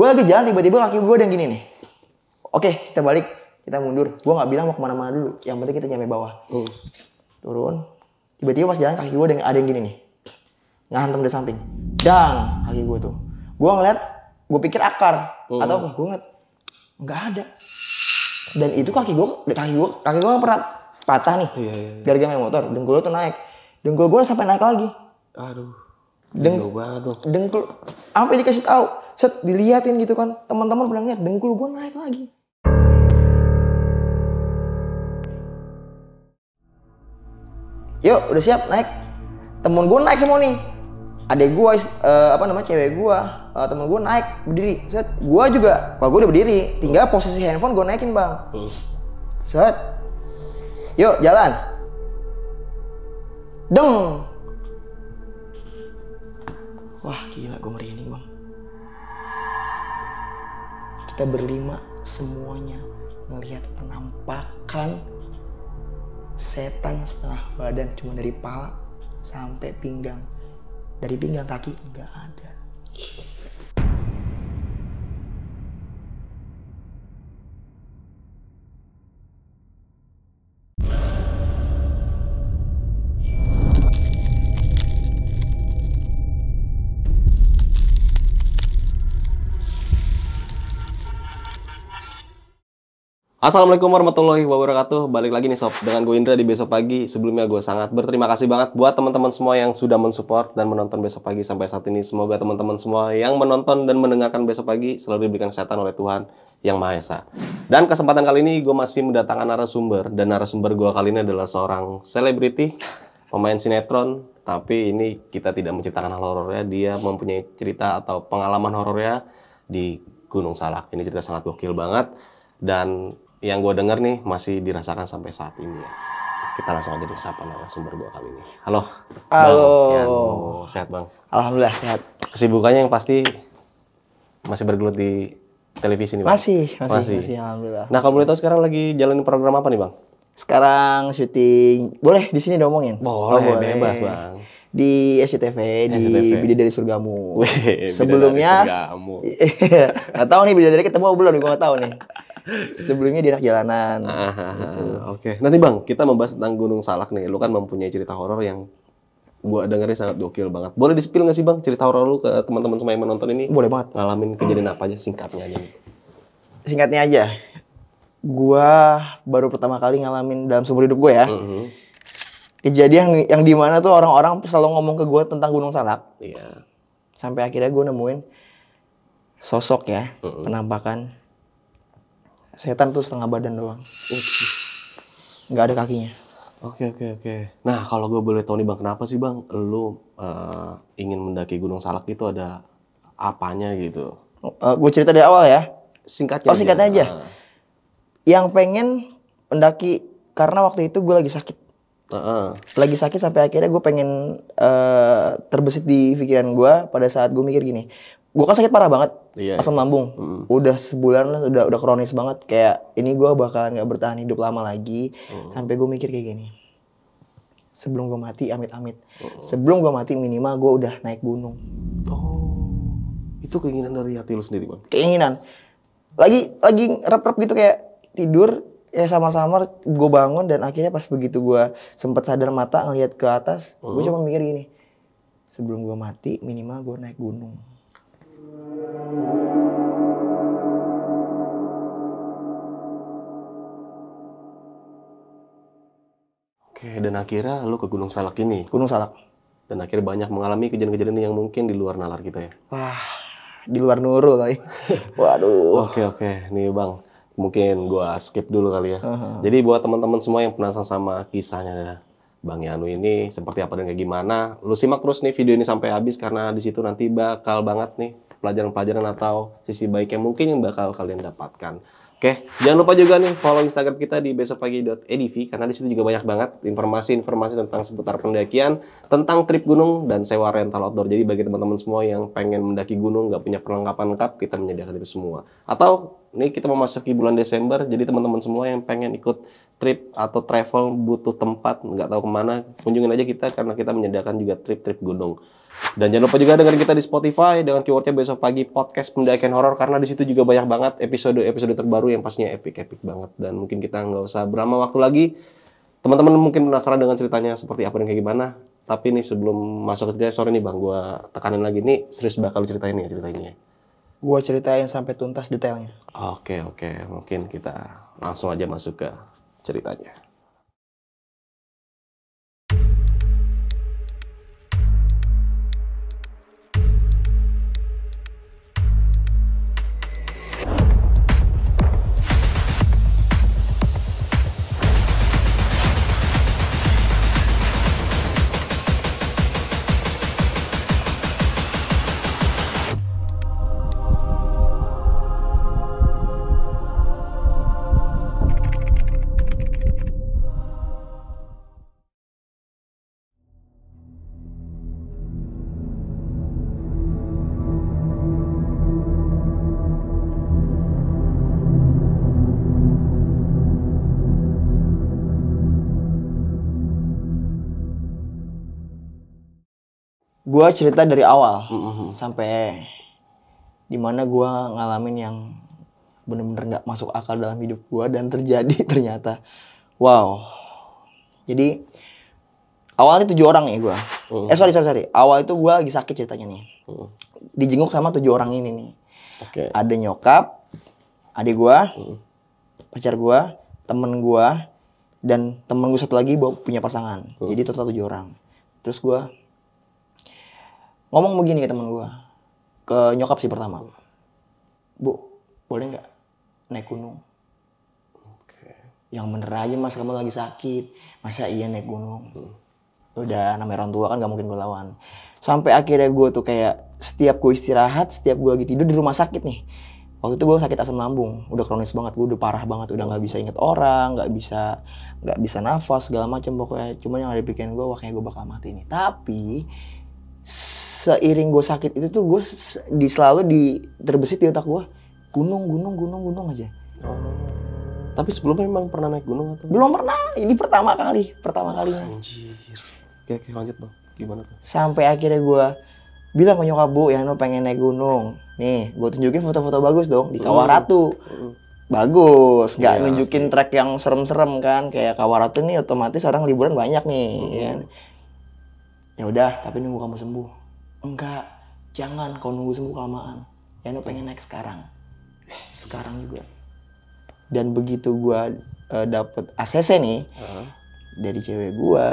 gue lagi jalan tiba-tiba kaki gue ada yang gini nih oke kita balik kita mundur gue nggak bilang mau kemana-mana dulu yang penting kita nyampe bawah hmm. turun tiba-tiba pas jalan kaki gue ada yang, ada yang gini nih ngantem dari samping dang kaki gue tuh gue ngeliat gue pikir akar hmm. atau gue ngeliat nggak ada dan itu kaki gue kaki gue kaki gue pernah patah nih yeah, yeah, yeah. gara-gara main motor dengkul tuh naik dengkul gue sampai naik lagi aduh Deng banget tuh. Dengkul. Sampai dikasih tahu. Set diliatin gitu kan. Teman-teman pernah lihat dengkul gue naik lagi. Yuk, udah siap naik. Temen gue naik semua nih. ada gue, uh, apa namanya cewek gue, uh, temen gue naik berdiri. Set, gue juga, kalau gue udah berdiri, tinggal posisi handphone gue naikin bang. Set, yuk jalan. Deng, Wah gila gue merinding bang. Kita berlima semuanya ngelihat penampakan setan setengah badan cuma dari pala sampai pinggang. Dari pinggang kaki nggak ada. Assalamualaikum warahmatullahi wabarakatuh. Balik lagi nih sob dengan gue Indra di besok pagi. Sebelumnya gue sangat berterima kasih banget buat teman-teman semua yang sudah mensupport dan menonton besok pagi sampai saat ini. Semoga teman-teman semua yang menonton dan mendengarkan besok pagi selalu diberikan kesehatan oleh Tuhan yang Maha Esa. Dan kesempatan kali ini gue masih mendatangkan narasumber dan narasumber gue kali ini adalah seorang selebriti, pemain sinetron. Tapi ini kita tidak menciptakan hal horornya. Dia mempunyai cerita atau pengalaman horornya di Gunung Salak. Ini cerita sangat gokil banget dan yang gue denger nih masih dirasakan sampai saat ini ya. Kita langsung aja disapa narasumber gue kali ini. Halo. Halo. Bang, ya, sehat bang? Alhamdulillah sehat. Kesibukannya yang pasti masih bergelut di televisi nih bang? Masih, masih, masih. masih alhamdulillah. Nah kalau boleh tahu sekarang lagi jalanin program apa nih bang? Sekarang syuting, boleh di sini diomongin? Boleh, oh, boleh, bebas bang di SCTV, SCTV. di Bidadari Surgamu. Wih, Sebelumnya Bidadari Surgamu. gak tau nih Bidadari ketemu belum, gue gak tau nih sebelumnya di anak jalanan. Ah, ah, ah, gitu. Oke, okay. nanti bang kita membahas tentang Gunung Salak nih. Lu kan mempunyai cerita horor yang gua dengerin sangat gokil banget. Boleh di-spill nggak sih bang cerita horor lu ke teman-teman semua yang menonton ini? Boleh banget. Ngalamin kejadian apa aja singkatnya aja. Singkatnya aja. Gua baru pertama kali ngalamin dalam seumur hidup gue ya. Mm -hmm. Kejadian yang, yang dimana tuh orang-orang selalu ngomong ke gue tentang Gunung Salak. Iya. Yeah. Sampai akhirnya gue nemuin sosok ya, mm -hmm. penampakan setan tuh setengah badan doang Gak ada kakinya oke oke oke nah kalau gue boleh tahu nih bang kenapa sih bang lo uh, eh, ingin mendaki gunung salak itu ada apanya gitu uh, eh, gue cerita dari awal ya singkatnya oh singkatnya aja, aja. Uh. yang pengen mendaki karena waktu itu gue lagi sakit Uh-uh. Lagi sakit sampai akhirnya gue pengen uh, terbesit di pikiran gue pada saat gue mikir gini, gue kan sakit parah banget iya, iya. asam lambung mm. udah sebulan lah udah udah kronis banget kayak ini gue bakalan nggak bertahan hidup lama lagi mm. sampai gue mikir kayak gini sebelum gue mati amit-amit mm. sebelum gue mati minimal gue udah naik gunung oh itu keinginan dari hati lu sendiri bang keinginan lagi lagi rep-rep gitu kayak tidur ya samar-samar gue bangun dan akhirnya pas begitu gue sempat sadar mata ngelihat ke atas mm. gue cuma mikir gini sebelum gue mati minimal gue naik gunung Oke, dan akhirnya lo ke Gunung Salak ini. Gunung Salak. Dan akhirnya banyak mengalami kejadian-kejadian yang mungkin di luar nalar kita ya. Wah, di luar nurul kali. Waduh. Oke, oke. Nih Bang, mungkin gua skip dulu kali ya. Uh -huh. Jadi buat teman-teman semua yang penasaran sama kisahnya ya. Bang Yanu ini seperti apa dan kayak gimana, lu simak terus nih video ini sampai habis karena di situ nanti bakal banget nih pelajaran-pelajaran atau sisi baik yang mungkin yang bakal kalian dapatkan. Oke, jangan lupa juga nih follow Instagram kita di besokpagi.edv karena di situ juga banyak banget informasi-informasi tentang seputar pendakian, tentang trip gunung dan sewa rental outdoor. Jadi bagi teman-teman semua yang pengen mendaki gunung nggak punya perlengkapan lengkap, kita menyediakan itu semua. Atau ini kita memasuki bulan Desember, jadi teman-teman semua yang pengen ikut trip atau travel butuh tempat, nggak tahu kemana, kunjungin aja kita karena kita menyediakan juga trip-trip gunung. Dan jangan lupa juga dengerin kita di Spotify dengan keywordnya besok pagi podcast pendakian horor karena di situ juga banyak banget episode-episode terbaru yang pastinya epic-epic banget dan mungkin kita nggak usah berlama waktu lagi. Teman-teman mungkin penasaran dengan ceritanya seperti apa dan kayak gimana. Tapi nih sebelum masuk ke ceritanya, sore nih bang, gue tekanin lagi nih serius bakal ceritain ya ceritanya gue ceritain sampai tuntas detailnya. Oke, oke. Mungkin kita langsung aja masuk ke ceritanya. gue cerita dari awal mm -hmm. sampai dimana gue ngalamin yang bener-bener nggak masuk akal dalam hidup gue dan terjadi ternyata wow jadi awalnya tujuh orang ya gue mm. Mm-hmm. eh sorry sorry sorry awal itu gue lagi sakit ceritanya nih mm. dijenguk sama tujuh orang ini nih okay. ada nyokap adik gue mm. Mm-hmm. pacar gue temen gue dan temen gue satu lagi bawa punya pasangan mm. jadi total tujuh orang terus gue ngomong begini ke teman gue ke nyokap sih pertama bu boleh nggak naik gunung okay. yang bener aja mas kamu lagi sakit masa iya naik gunung udah namanya orang tua kan gak mungkin gue lawan sampai akhirnya gue tuh kayak setiap gue istirahat setiap gue lagi tidur di rumah sakit nih waktu itu gue sakit asam lambung udah kronis banget gue udah parah banget udah nggak bisa inget orang nggak bisa nggak bisa nafas segala macam pokoknya cuman yang ada pikiran gue wah kayak gue bakal mati nih tapi seiring gue sakit itu tuh gue di selalu di terbesit di otak gue gunung gunung gunung gunung aja. Oh. Tapi sebelumnya memang pernah naik gunung atau? Belum pernah. Ini pertama kali, pertama kalinya. Anjir. Oke, oke lanjut bang. Gimana tuh? Sampai akhirnya gue bilang ke nyokap bu, yang lo pengen naik gunung. Nih, gue tunjukin foto-foto bagus dong di Kawaratu. Hmm. Ratu. Hmm. Bagus, Gak iya, nunjukin trek yang serem-serem kan. Kayak Kawaratu Ratu nih otomatis orang liburan banyak nih. Uh. Ya. Kan ya udah tapi nunggu kamu sembuh enggak jangan kau nunggu sembuh kelamaan ya lo pengen naik sekarang sekarang juga dan begitu gue uh, dapet ACC nih uh-huh. dari cewek gue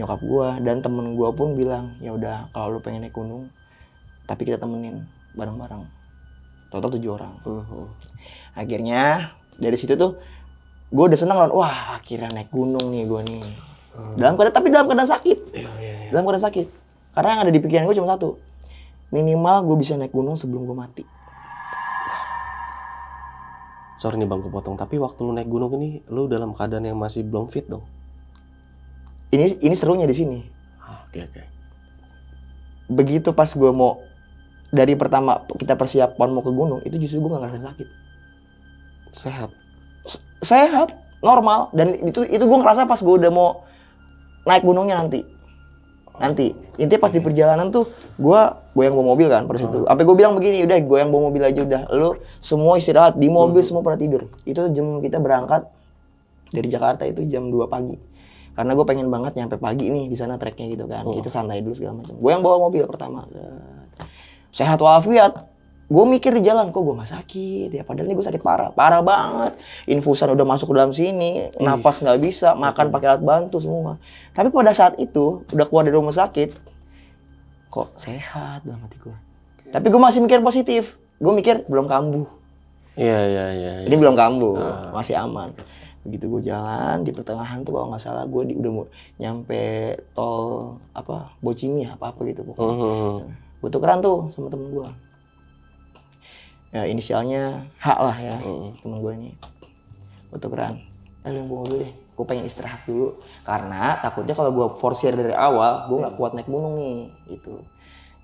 nyokap gue dan temen gue pun bilang ya udah kalau lu pengen naik gunung tapi kita temenin bareng-bareng total tujuh orang uh-huh. akhirnya dari situ tuh gue udah seneng loh wah akhirnya naik gunung nih gue nih Hmm. Dalam keadaan tapi dalam keadaan sakit. Yeah, yeah, yeah. Dalam keadaan sakit. Karena yang ada di pikiran gue cuma satu. Minimal gue bisa naik gunung sebelum gue mati. Sorry nih Bang kepotong, tapi waktu lu naik gunung ini lu dalam keadaan yang masih belum fit dong. Ini ini serunya di sini. Ah, oke okay, oke. Okay. Begitu pas gue mau dari pertama kita persiapan mau ke gunung itu justru gue nggak ngerasa sakit. Sehat. Sehat, normal dan itu itu gue ngerasa pas gue udah mau naik gunungnya nanti nanti intinya pas di hmm. perjalanan tuh gue gue yang bawa mobil kan pada situ hmm. sampai gue bilang begini udah gue yang bawa mobil aja udah lu semua istirahat di mobil hmm. semua pada tidur itu jam kita berangkat dari Jakarta itu jam 2 pagi karena gue pengen banget nyampe pagi nih di sana treknya gitu kan kita santai dulu segala macam gue yang bawa mobil pertama sehat walafiat gue mikir di jalan kok gue nggak sakit ya padahal ini gue sakit parah parah banget infusan udah masuk ke dalam sini nafas nggak bisa makan pakai alat bantu semua tapi pada saat itu udah keluar dari rumah sakit kok sehat dalam hati gue tapi gue masih mikir positif gue mikir belum kambuh iya iya iya ya. ini belum kambuh uh. masih aman begitu gue jalan di pertengahan tuh kalau nggak salah gue di, udah mau nyampe tol apa bocimi apa ya, apa gitu pokoknya uh mhm, -huh. Mhm. gue tukeran tuh sama temen gue ya inisialnya H lah ya mm. temen gue ini fotogram eh lu yang bawa mobil deh gue pengen istirahat dulu karena takutnya kalau gue force share dari awal gue nggak mm. kuat naik gunung nih gitu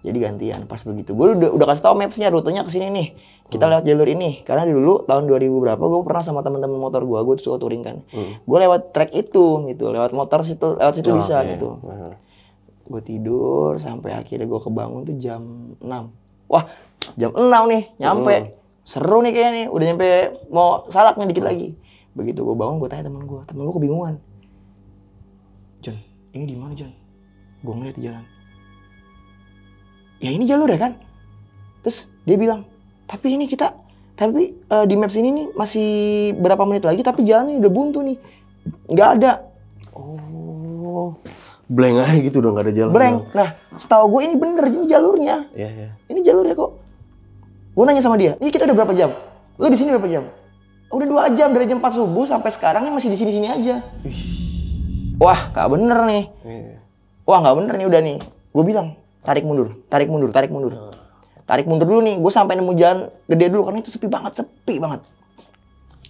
jadi gantian pas begitu gue udah, udah kasih tau mapsnya rutenya ke sini nih kita mm. lewat jalur ini karena dulu tahun 2000 berapa gue pernah sama teman-teman motor gue gue suka touring kan mm. gue lewat trek itu gitu lewat motor situ lewat situ oh, bisa okay. gitu mm. gue tidur sampai akhirnya gue kebangun tuh jam 6 wah jam 6 nih nyampe hmm. seru nih kayaknya nih udah nyampe mau salak nih dikit lagi begitu gue bangun gue tanya temen gue temen gue kebingungan John ini di mana John gue ngeliat di jalan ya ini jalur ya kan terus dia bilang tapi ini kita tapi uh, di maps ini nih masih berapa menit lagi tapi jalannya udah buntu nih nggak ada oh blank aja gitu dong nggak ada jalan. Blank. Nah, setahu gue ini bener ini jalurnya. Iya, yeah, iya. Yeah. Ini jalurnya kok. Gue nanya sama dia, nih kita udah berapa jam? Lo di sini berapa jam? Udah dua jam dari jam 4 subuh sampai sekarang ini masih di sini sini aja. Wah, gak bener nih. Iya. Wah, gak bener nih udah nih. Gue bilang tarik mundur, tarik mundur, tarik mundur. Iya. Tarik mundur dulu nih, gue sampai nemu jalan gede dulu karena itu sepi banget, sepi banget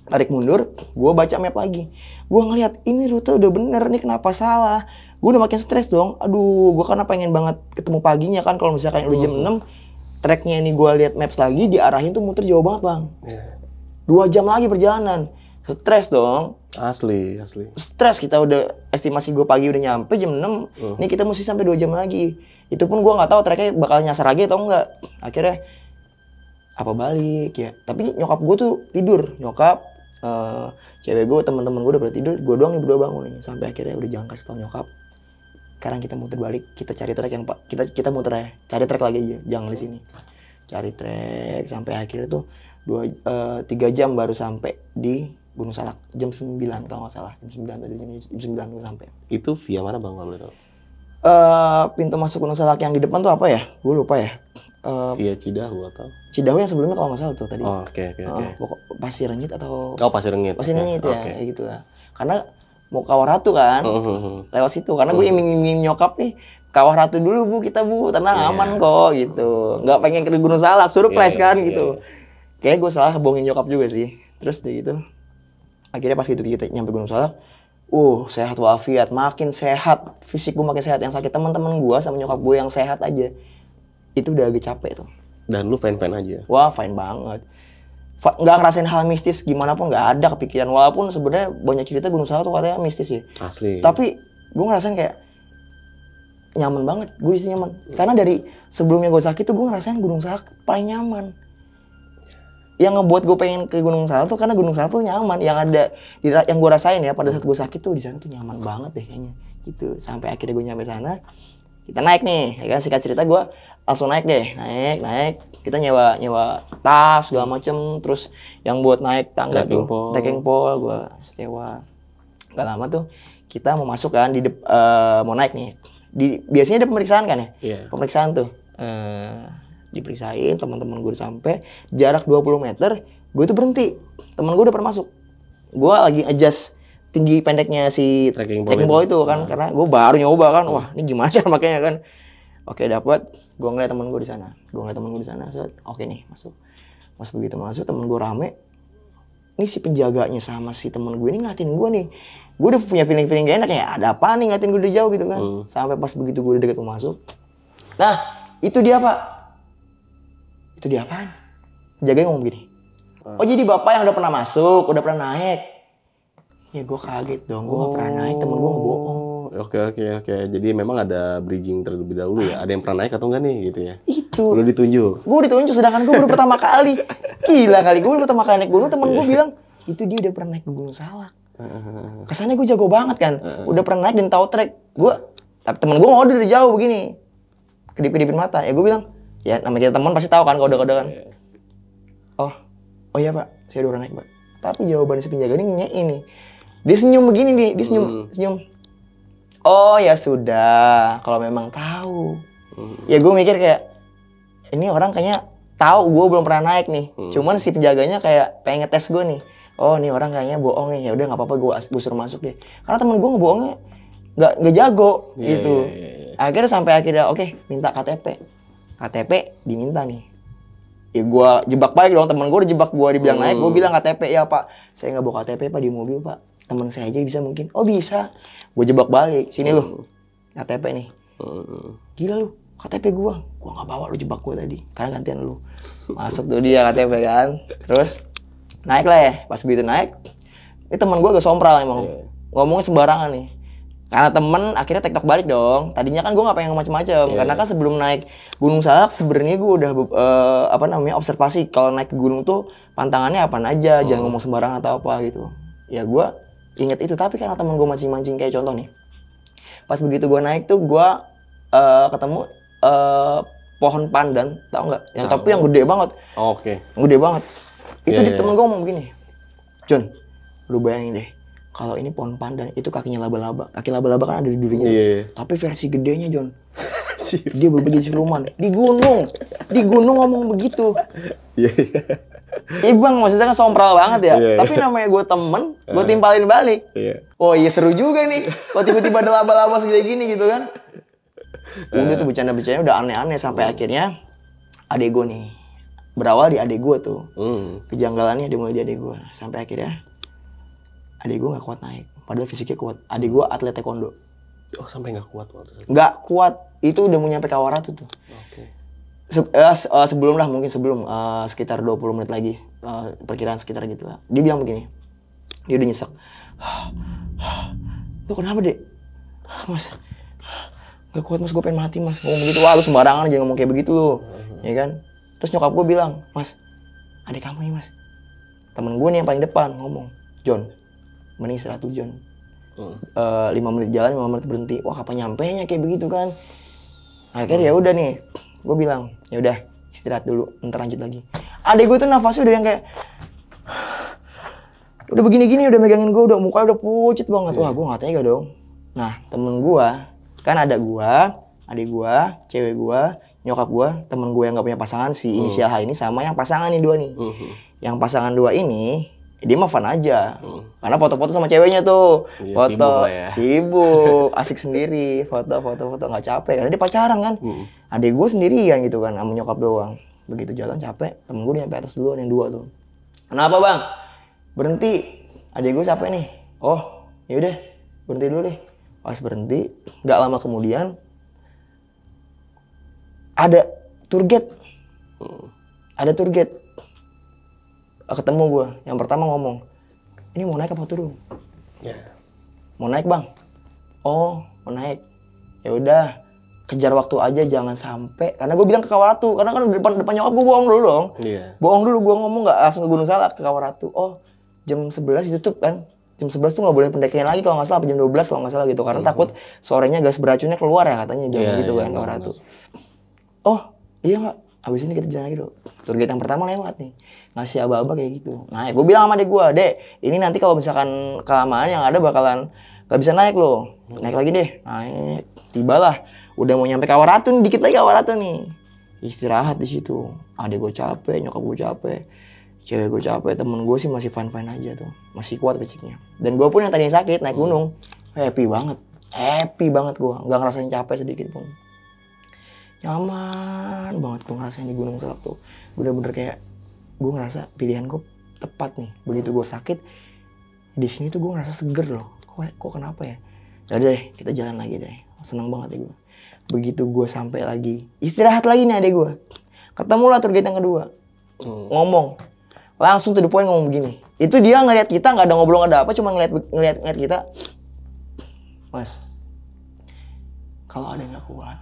tarik mundur, gue baca map lagi. Gue ngeliat ini rute udah bener nih kenapa salah. Gue udah makin stres dong. Aduh, gue karena pengen banget ketemu paginya kan kalau misalkan udah jam 6, hmm. Tracknya ini gue lihat maps lagi diarahin tuh muter jauh banget bang yeah. dua jam lagi perjalanan stres dong asli asli stres kita udah estimasi gue pagi udah nyampe jam 6 uh. kita mesti sampai dua jam lagi itu pun gue nggak tahu tracknya bakal nyasar lagi atau enggak akhirnya apa balik ya tapi nyokap gue tuh tidur nyokap uh, cewek gue teman-teman gue udah pada tidur gue doang yang berdua bangun nih sampai akhirnya udah jangan kasih tau nyokap sekarang kita muter balik kita cari track yang kita kita muter ya cari track lagi aja jangan di sini cari trek sampai akhirnya tuh dua uh, tiga jam baru sampai di Gunung Salak jam sembilan kalau nggak salah jam sembilan tadi jam, jam 9 baru sampai itu via mana bang kalau itu uh, eh, pintu masuk Gunung Salak yang di depan tuh apa ya gue lupa ya uh, via Cidahu atau Cidahu yang sebelumnya kalau nggak salah tuh tadi oke oh, oke oke okay, uh, okay. pasir rengit atau oh pasir rengit pasir rengit okay. ya okay. gitu lah karena mau kawah ratu kan uh, lewat situ karena gue iming-iming nyokap nih kawah ratu dulu bu kita bu tenang yeah. aman kok gitu nggak pengen ke gunung salak surprise yeah, kan yeah, gitu yeah. kayaknya gue salah bohongin nyokap juga sih terus dia gitu akhirnya pas gitu kita nyampe gunung salak uh sehat wafiat makin sehat fisik gue makin sehat yang sakit teman-teman gue sama nyokap gue yang sehat aja itu udah agak capek tuh dan lu fine fine aja wah fine banget nggak ngerasain hal mistis gimana pun nggak ada kepikiran walaupun sebenarnya banyak cerita Gunung salah tuh katanya mistis ya asli tapi gue ngerasain kayak nyaman banget gue sih nyaman karena dari sebelumnya gue sakit tuh gue ngerasain Gunung Salak paling nyaman yang ngebuat gue pengen ke Gunung salah tuh karena Gunung salah tuh nyaman yang ada yang gue rasain ya pada saat gue sakit tuh di sana tuh nyaman banget deh kayaknya gitu sampai akhirnya gue nyampe sana kita naik nih ya kan singkat cerita gue langsung naik deh naik naik kita nyewa nyewa tas segala macem terus yang buat naik tangga tuh pole. pole gue sewa gak lama tuh kita mau masuk kan di de- uh, eh, mau naik nih di biasanya ada pemeriksaan kan ya yeah. pemeriksaan tuh uh, diperiksain teman-teman gue sampai jarak 20 meter gue tuh berhenti teman gue udah pernah masuk gue lagi adjust tinggi pendeknya si tracking ball, trekking ball itu. kan nah. karena gue baru nyoba kan hmm. wah ini gimana cara makanya kan oke dapat gue ngeliat temen gue di sana gue ngeliat temen gue di sana so, oke nih masuk masuk begitu masuk temen gue rame ini si penjaganya sama si temen gue ini ngeliatin gue nih gue udah punya feeling feeling gak enak ya ada apa nih ngeliatin gue dari jauh gitu kan hmm. sampai pas begitu gue udah deket masuk nah itu dia pak itu dia apaan jaga ngomong gini hmm. oh jadi bapak yang udah pernah masuk udah pernah naik ya gue kaget dong gue oh. gak pernah naik temen gue ngebohong oh, Oke oke oke. Jadi memang ada bridging terlebih dahulu ya. Ada yang pernah naik atau enggak nih gitu ya? Itu. Lu ditunjuk. Gue ditunjuk sedangkan gue baru pertama kali. Gila kali gue baru pertama kali naik gunung temen gue iya. bilang itu dia udah pernah naik ke Gunung Salak. Kesannya gue jago banget kan. Udah pernah naik dan tahu trek. Gue tapi temen gue ngode dari jauh begini. Kedip-kedipin mata. Ya gue bilang ya namanya kita teman pasti tahu kan kode-kode kan. Iya. Oh oh iya pak saya udah pernah naik pak. Tapi jawaban si penjaga ini ngenyek ini dia senyum begini nih, dia senyum, hmm. senyum. Oh ya sudah, kalau memang tahu. Hmm. Ya gue mikir kayak ini orang kayaknya tahu gue belum pernah naik nih. Hmm. Cuman si penjaganya kayak pengen ngetes gue nih. Oh ini orang kayaknya bohong nih. Ya udah nggak apa-apa gue busur masuk deh. Karena temen gue ngebohongnya nggak nggak jago yeah, gitu. Yeah, yeah, iya. Akhirnya sampai akhirnya oke okay, minta KTP. KTP diminta nih ya gue jebak baik dong temen gue udah jebak gue dibilang hmm. naik gue bilang KTP ya pak saya nggak bawa KTP pak di mobil pak teman saya aja bisa mungkin oh bisa gue jebak balik sini lu hmm. KTP nih hmm. gila lu KTP gue gue nggak bawa lu jebak gue tadi karena gantian lu masuk tuh dia KTP kan terus naik lah ya pas begitu naik ini teman gue gak sompral emang iya. ngomongnya sembarangan nih karena temen akhirnya tektok balik dong tadinya kan gue gak pengen macem-macem yeah. karena kan sebelum naik gunung salak sebenarnya gue udah uh, apa namanya observasi kalau naik ke gunung tuh pantangannya apa aja oh. jangan hmm. ngomong sembarangan atau apa gitu ya gue inget itu tapi karena temen gue mancing-mancing kayak contoh nih pas begitu gue naik tuh gue uh, ketemu uh, pohon pandan tau nggak yang tau. tapi yang gede banget oh, oke okay. gede banget itu yeah, di yeah. Iya, iya. gue ngomong begini John lu bayangin deh kalau ini pohon pandan itu kakinya laba-laba kaki laba-laba kan ada di dirinya yeah. yeah. Iya. tapi versi gedenya John dia berbeda siluman di gunung di gunung ngomong begitu Ibang maksudnya kan sompral banget ya. Yeah, iya. Tapi namanya gue temen, gue iya. timpalin balik. Yeah. Iya. Oh iya seru juga nih. Kalau tiba-tiba ada laba-laba segede gini gitu kan. Udah tuh bercanda-bercanda udah aneh-aneh sampai akhirnya adek gue nih berawal di adek gue tuh mm. kejanggalannya mulai di adek gue sampai akhirnya adek gue gak kuat naik padahal fisiknya kuat Adek gue atlet taekwondo oh sampai gak kuat waktu itu nggak kuat itu udah mau nyampe kawaratu tuh okay se uh, se uh, eh, sebelum lah mungkin sebelum uh, sekitar 20 menit lagi uh, perkiraan sekitar gitu lah. Dia bilang begini. Dia udah nyesek. lo kenapa, Dek? Mas. Gak kuat mas, gue pengen mati mas. Ngomong begitu, wah lu sembarangan aja ngomong kayak begitu Ya kan? Terus nyokap gue bilang, mas, adik kamu nih mas. Temen gue nih yang paling depan ngomong. John, mending istirahat tuh John. Uh, hmm. 5 menit jalan, 5 menit berhenti. Wah kapan nyampe nya kayak begitu kan. Akhirnya ya udah nih, gue bilang ya udah istirahat dulu ntar lanjut lagi adek gue tuh nafasnya udah yang kayak udah begini-gini udah megangin gue udah muka udah pucet banget yeah. wah gue nggak tega dong nah temen gue kan ada gue adik gue cewek gue nyokap gue temen gue yang gak punya pasangan si hmm. inisial H ini sama yang pasangan ini dua nih uh hmm. -huh. yang pasangan dua ini dia mah fun aja. Hmm. Karena foto-foto sama ceweknya tuh. Ya, foto sibuk, ya. asik sendiri, foto-foto-foto nggak capek karena dia pacaran kan. Hmm. Adek gue sendirian gitu kan sama nyokap doang. Begitu jalan capek, temen gue nyampe atas duluan yang dua tuh. Kenapa, Bang? Berhenti. adik gue capek nih. Oh, yaudah, berhenti dulu deh. Pas berhenti, nggak lama kemudian ada target, Hmm. Ada target ketemu gue yang pertama ngomong ini mau naik apa turun ya mau naik bang oh mau naik ya udah kejar waktu aja jangan sampai karena gue bilang ke Kawaratu karena kan depan depan nyokap gue bohong dulu dong yeah. bohong dulu gue ngomong nggak langsung ke Gunung Salak ke Kawaratu oh jam 11 ditutup kan jam sebelas tuh nggak boleh pendeknya lagi kalau nggak salah jam dua belas kalau nggak salah gitu karena mm -hmm. takut sorenya gas beracunnya keluar ya katanya jam yeah, gitu yeah, kan iya, Kawaratu oh iya nggak habis ini kita jalan lagi dulu. Target yang pertama lewat nih. Ngasih aba-aba kayak gitu. Nah, gue bilang sama adek gue, Dek, ini nanti kalau misalkan kelamaan yang ada bakalan gak bisa naik loh. Naik lagi deh. Naik. Tibalah. Udah mau nyampe kawar ratu nih, dikit lagi kawar ratu nih. Istirahat di situ. Adek gue capek, nyokap gue capek. Cewek gue capek, temen gue sih masih fine-fine aja tuh. Masih kuat peciknya. Dan gue pun yang tadinya sakit, naik hmm. gunung. Happy banget. Happy banget gue. Gak ngerasain capek sedikit pun nyaman banget gue ngerasain di Gunung Salak tuh bener-bener kayak gue ngerasa pilihan gue tepat nih begitu gue sakit di sini tuh gue ngerasa seger loh kok kok kenapa ya? ya udah deh kita jalan lagi deh Seneng banget ya gue begitu gue sampai lagi istirahat lagi nih adek gue ketemu lah target yang kedua hmm. ngomong langsung tuh poin ngomong begini itu dia ngeliat kita nggak ada ngobrol nggak ada apa cuma ngeliat ngeliat ngeliat kita mas kalau ada yang nggak kuat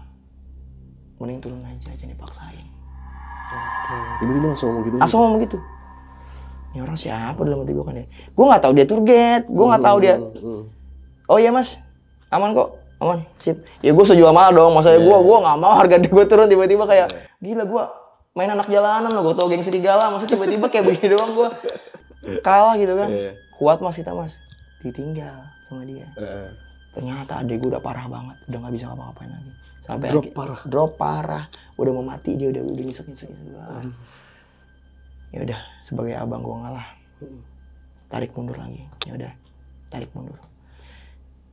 mending turun aja jangan dipaksain Oke. tiba-tiba langsung ngomong gitu langsung ngomong gitu ini orang siapa dalam hati gue kan ya gue nggak tahu dia turget. gue nggak tahu dia hmm, hmm, hmm. oh iya mas aman kok aman sip ya gue sejual mahal dong maksudnya yeah. gue gue nggak mau harga gue turun tiba-tiba kayak iya. gila gue main anak jalanan loh gue tau geng serigala maksudnya tiba-tiba kayak begini doang gue kalah gitu kan yeah. Iya. kuat mas kita mas ditinggal sama dia uh. ternyata adek gue udah parah banget udah nggak bisa ngapa-ngapain lagi sampai drop akhir, parah drop parah udah mau mati dia udah udah nyesek nyesek nyesek hmm. ah. ya udah sebagai abang gue ngalah hmm. tarik mundur lagi ya udah tarik mundur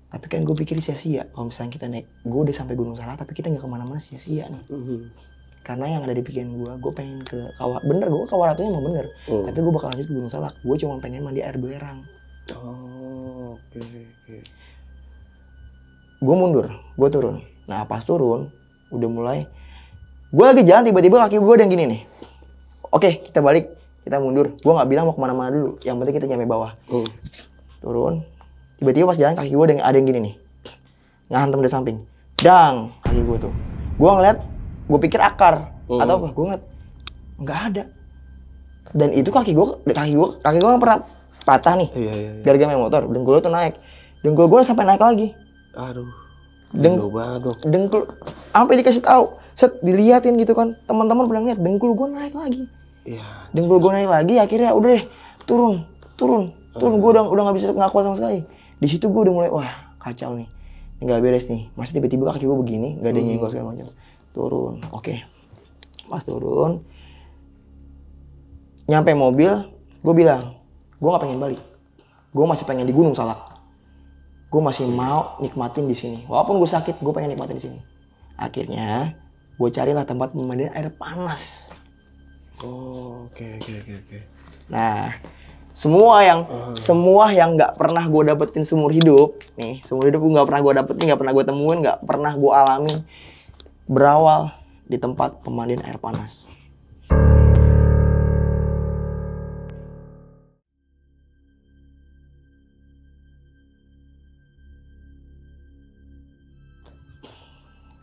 tapi kan gue pikir sia-sia kalau misalnya kita naik gue udah sampai gunung salah tapi kita nggak kemana-mana sia-sia nih hmm. karena yang ada di pikiran gue gue pengen ke kawah bener gue kawah ratunya emang bener hmm. tapi gue bakal lanjut ke gunung salak gue cuma pengen mandi air belerang oh oke okay, okay. gue mundur gue turun Nah pas turun udah mulai gue lagi jalan tiba-tiba kaki gue ada yang gini nih. Oke kita balik kita mundur. Gue nggak bilang mau kemana-mana dulu. Yang penting kita nyampe bawah. Hmm. Turun. Tiba-tiba pas jalan kaki gue ada, yang, ada yang gini nih. Ngantem dari samping. Dang kaki gue tuh. Gue ngeliat gue pikir akar hmm. atau apa. Gue ngeliat nggak ada. Dan itu kaki gue kaki gue kaki gue pernah patah nih. Iya, iya, iya. Gara-gara motor. dan gue tuh naik. gue gue sampai naik lagi. Aduh deng tuh. dengkul sampai dikasih tahu set diliatin gitu kan teman-teman bilang lihat dengkul gue naik lagi Iya. dengkul gue naik lagi akhirnya udah deh turun turun turun gue udah udah nggak bisa ngaku sama sekali di situ gue udah mulai wah kacau nih nggak beres nih masih tiba-tiba kaki gue begini nggak ada hmm. nyenggol segala macam turun oke okay. pas turun nyampe mobil gue bilang gue nggak pengen balik gue masih pengen di gunung salah gue masih mau nikmatin di sini walaupun gue sakit gue pengen nikmatin di sini akhirnya gue carilah tempat pemandian air panas oh, oke oke oke oke nah semua yang uh. semua yang nggak pernah gue dapetin seumur hidup nih seumur hidup gue nggak pernah gue dapetin nggak pernah gue temuin nggak pernah gue alami berawal di tempat pemandian air panas.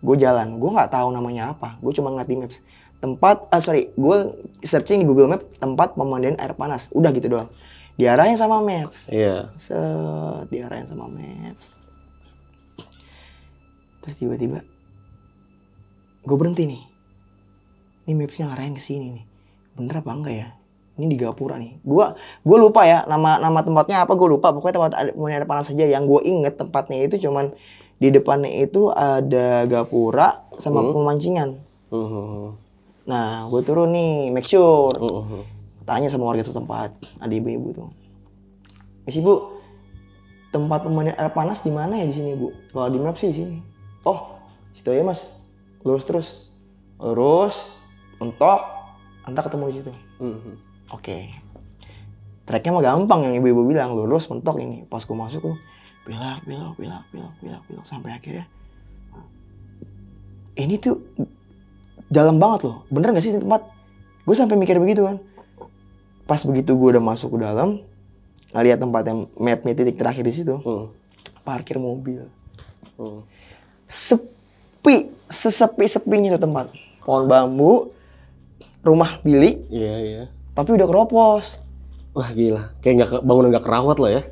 gue jalan gue nggak tahu namanya apa gue cuma ngerti maps tempat ah sorry gue searching di Google Map tempat pemandian air panas udah gitu doang diarahin sama maps iya yeah. set diarahin sama maps terus tiba-tiba gue berhenti nih ini mapsnya ngarahin ke sini nih bener apa enggak ya ini di Gapura nih gue gue lupa ya nama nama tempatnya apa gue lupa pokoknya tempat pemandian air panas aja yang gue inget tempatnya itu cuman di depannya itu ada gapura sama hmm. pemancingan. Hmm. hmm, hmm. Nah, gue turun nih, make sure. Hmm, hmm. Tanya sama warga setempat, ada ibu-ibu tuh. Miss Ibu, tempat pemandian air panas di mana ya di sini, Bu? Kalau di map sih di sini. Oh, situ aja Mas. Lurus terus. Lurus, mentok, entah ketemu di situ. Hmm. Oke. Okay. Treknya mah gampang yang ibu-ibu bilang, lurus, mentok ini. Pas gue masuk tuh, belok belok belok belok belok belok sampai akhirnya ini tuh dalam banget loh bener gak sih tempat gue sampai mikir begitu kan pas begitu gue udah masuk ke dalam ngeliat tempat yang mapnya titik terakhir di situ hmm. parkir mobil hmm. sepi sesepi sepinya tuh tempat pohon bambu rumah bilik iya yeah, iya yeah. tapi udah keropos wah gila kayak nggak bangunan nggak kerawat loh ya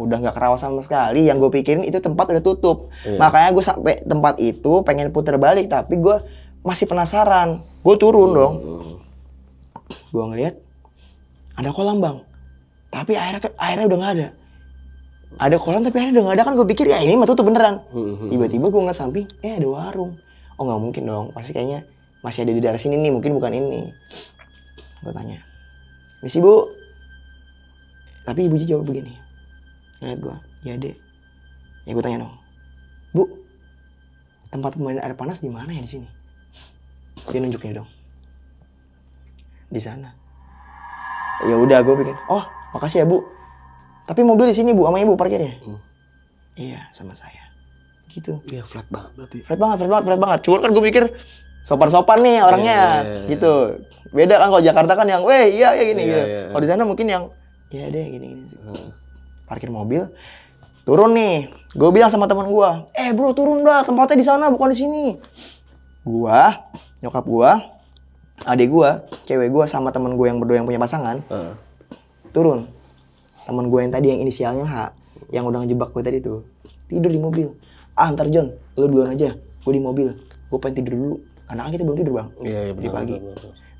udah nggak kerawat sama sekali yang gue pikirin itu tempat udah tutup iya. makanya gue sampai tempat itu pengen puter balik tapi gue masih penasaran gue turun hmm. dong gue ngeliat ada kolam bang tapi airnya airnya udah nggak ada ada kolam tapi airnya udah nggak ada kan gue pikir ya ini mah tutup beneran hmm. tiba-tiba gue nggak samping eh ada warung oh nggak mungkin dong pasti kayaknya masih ada di daerah sini nih mungkin bukan ini gue tanya misi bu tapi ibu jawab begini ngeliat gue iya deh ya gue tanya dong bu tempat pemandian air panas di mana ya di sini dia nunjukin dong di sana ya udah gue bikin oh makasih ya bu tapi mobil di sini bu sama ibu parkirnya hmm. iya sama saya gitu iya flat banget berarti flat banget flat banget flat banget cuman kan gue mikir sopan-sopan nih orangnya yeah, yeah, yeah. gitu. Beda kan kalau Jakarta kan yang weh iya ya gini yeah, gitu. Yeah, yeah. Kalau di sana mungkin yang ya deh gini gini sih. Hmm parkir mobil turun nih gue bilang sama teman gue eh bro turun dah tempatnya di sana bukan di sini gue nyokap gue adik gue cewek gue sama teman gue yang berdua yang punya pasangan uh. turun teman gue yang tadi yang inisialnya H yang udah ngejebak gue tadi tuh tidur di mobil ah ntar John lu duluan aja gue di mobil gue pengen tidur dulu karena kan kita belum tidur bang iya yeah, iya, yeah, pagi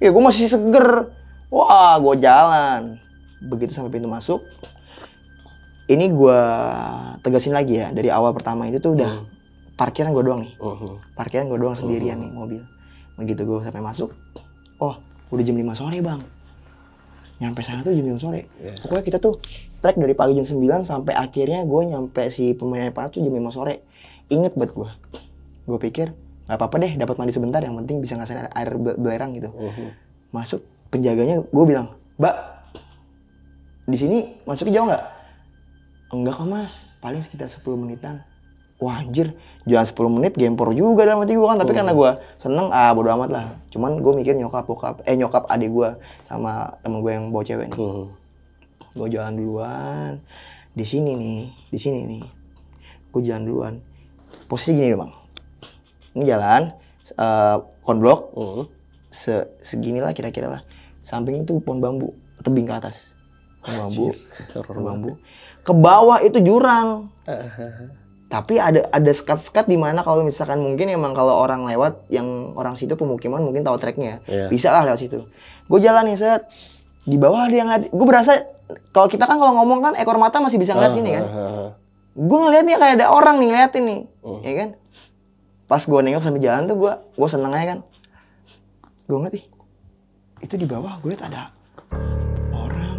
iya gue masih seger wah gue jalan begitu sampai pintu masuk ini gue tegasin lagi ya dari awal pertama itu tuh udah hmm. parkiran gue doang nih uh-huh. parkiran gue doang sendirian uh-huh. nih mobil begitu gue sampai masuk oh udah jam 5 sore bang nyampe sana tuh jam lima sore yeah. pokoknya kita tuh trek dari pagi jam 9 sampai akhirnya gue nyampe si pemain para tuh jam lima sore inget buat gue gue pikir nggak apa-apa deh dapat mandi sebentar yang penting bisa ngasih air belerang gitu uh-huh. masuk penjaganya gue bilang mbak di sini masuknya jauh nggak Enggak kok mas, paling sekitar 10 menitan. Wah anjir, jangan 10 menit gempor juga dalam hati gue kan. Tapi oh. karena gue seneng, ah bodo amat lah. Cuman gue mikir nyokap, bokap, eh nyokap adik gue sama temen gue yang bawa cewek nih. Gue jalan duluan, di sini nih, di sini nih. Gue jalan duluan. Posisi gini doang Ini jalan, uh, eh, konblok, Oh. Hmm. se segini lah kira-kira lah. Samping itu pohon bambu, tebing ke atas bambu, teror bambu. Ke bawah itu jurang. Tapi ada ada sekat-sekat di mana kalau misalkan mungkin emang kalau orang lewat yang orang situ pemukiman mungkin tahu treknya, yeah. bisa lah lewat situ. Gue jalan nih set di bawah ada yang ngeliat Gue berasa kalau kita kan kalau ngomong kan ekor mata masih bisa ngeliat ah, sini kan. Ah, ah. Gue ngeliat nih kayak ada orang nih ngeliatin nih, uh. ya kan. Pas gue nengok sambil jalan tuh gue gue seneng aja kan. Gue ngeliat ih itu di bawah gue liat ada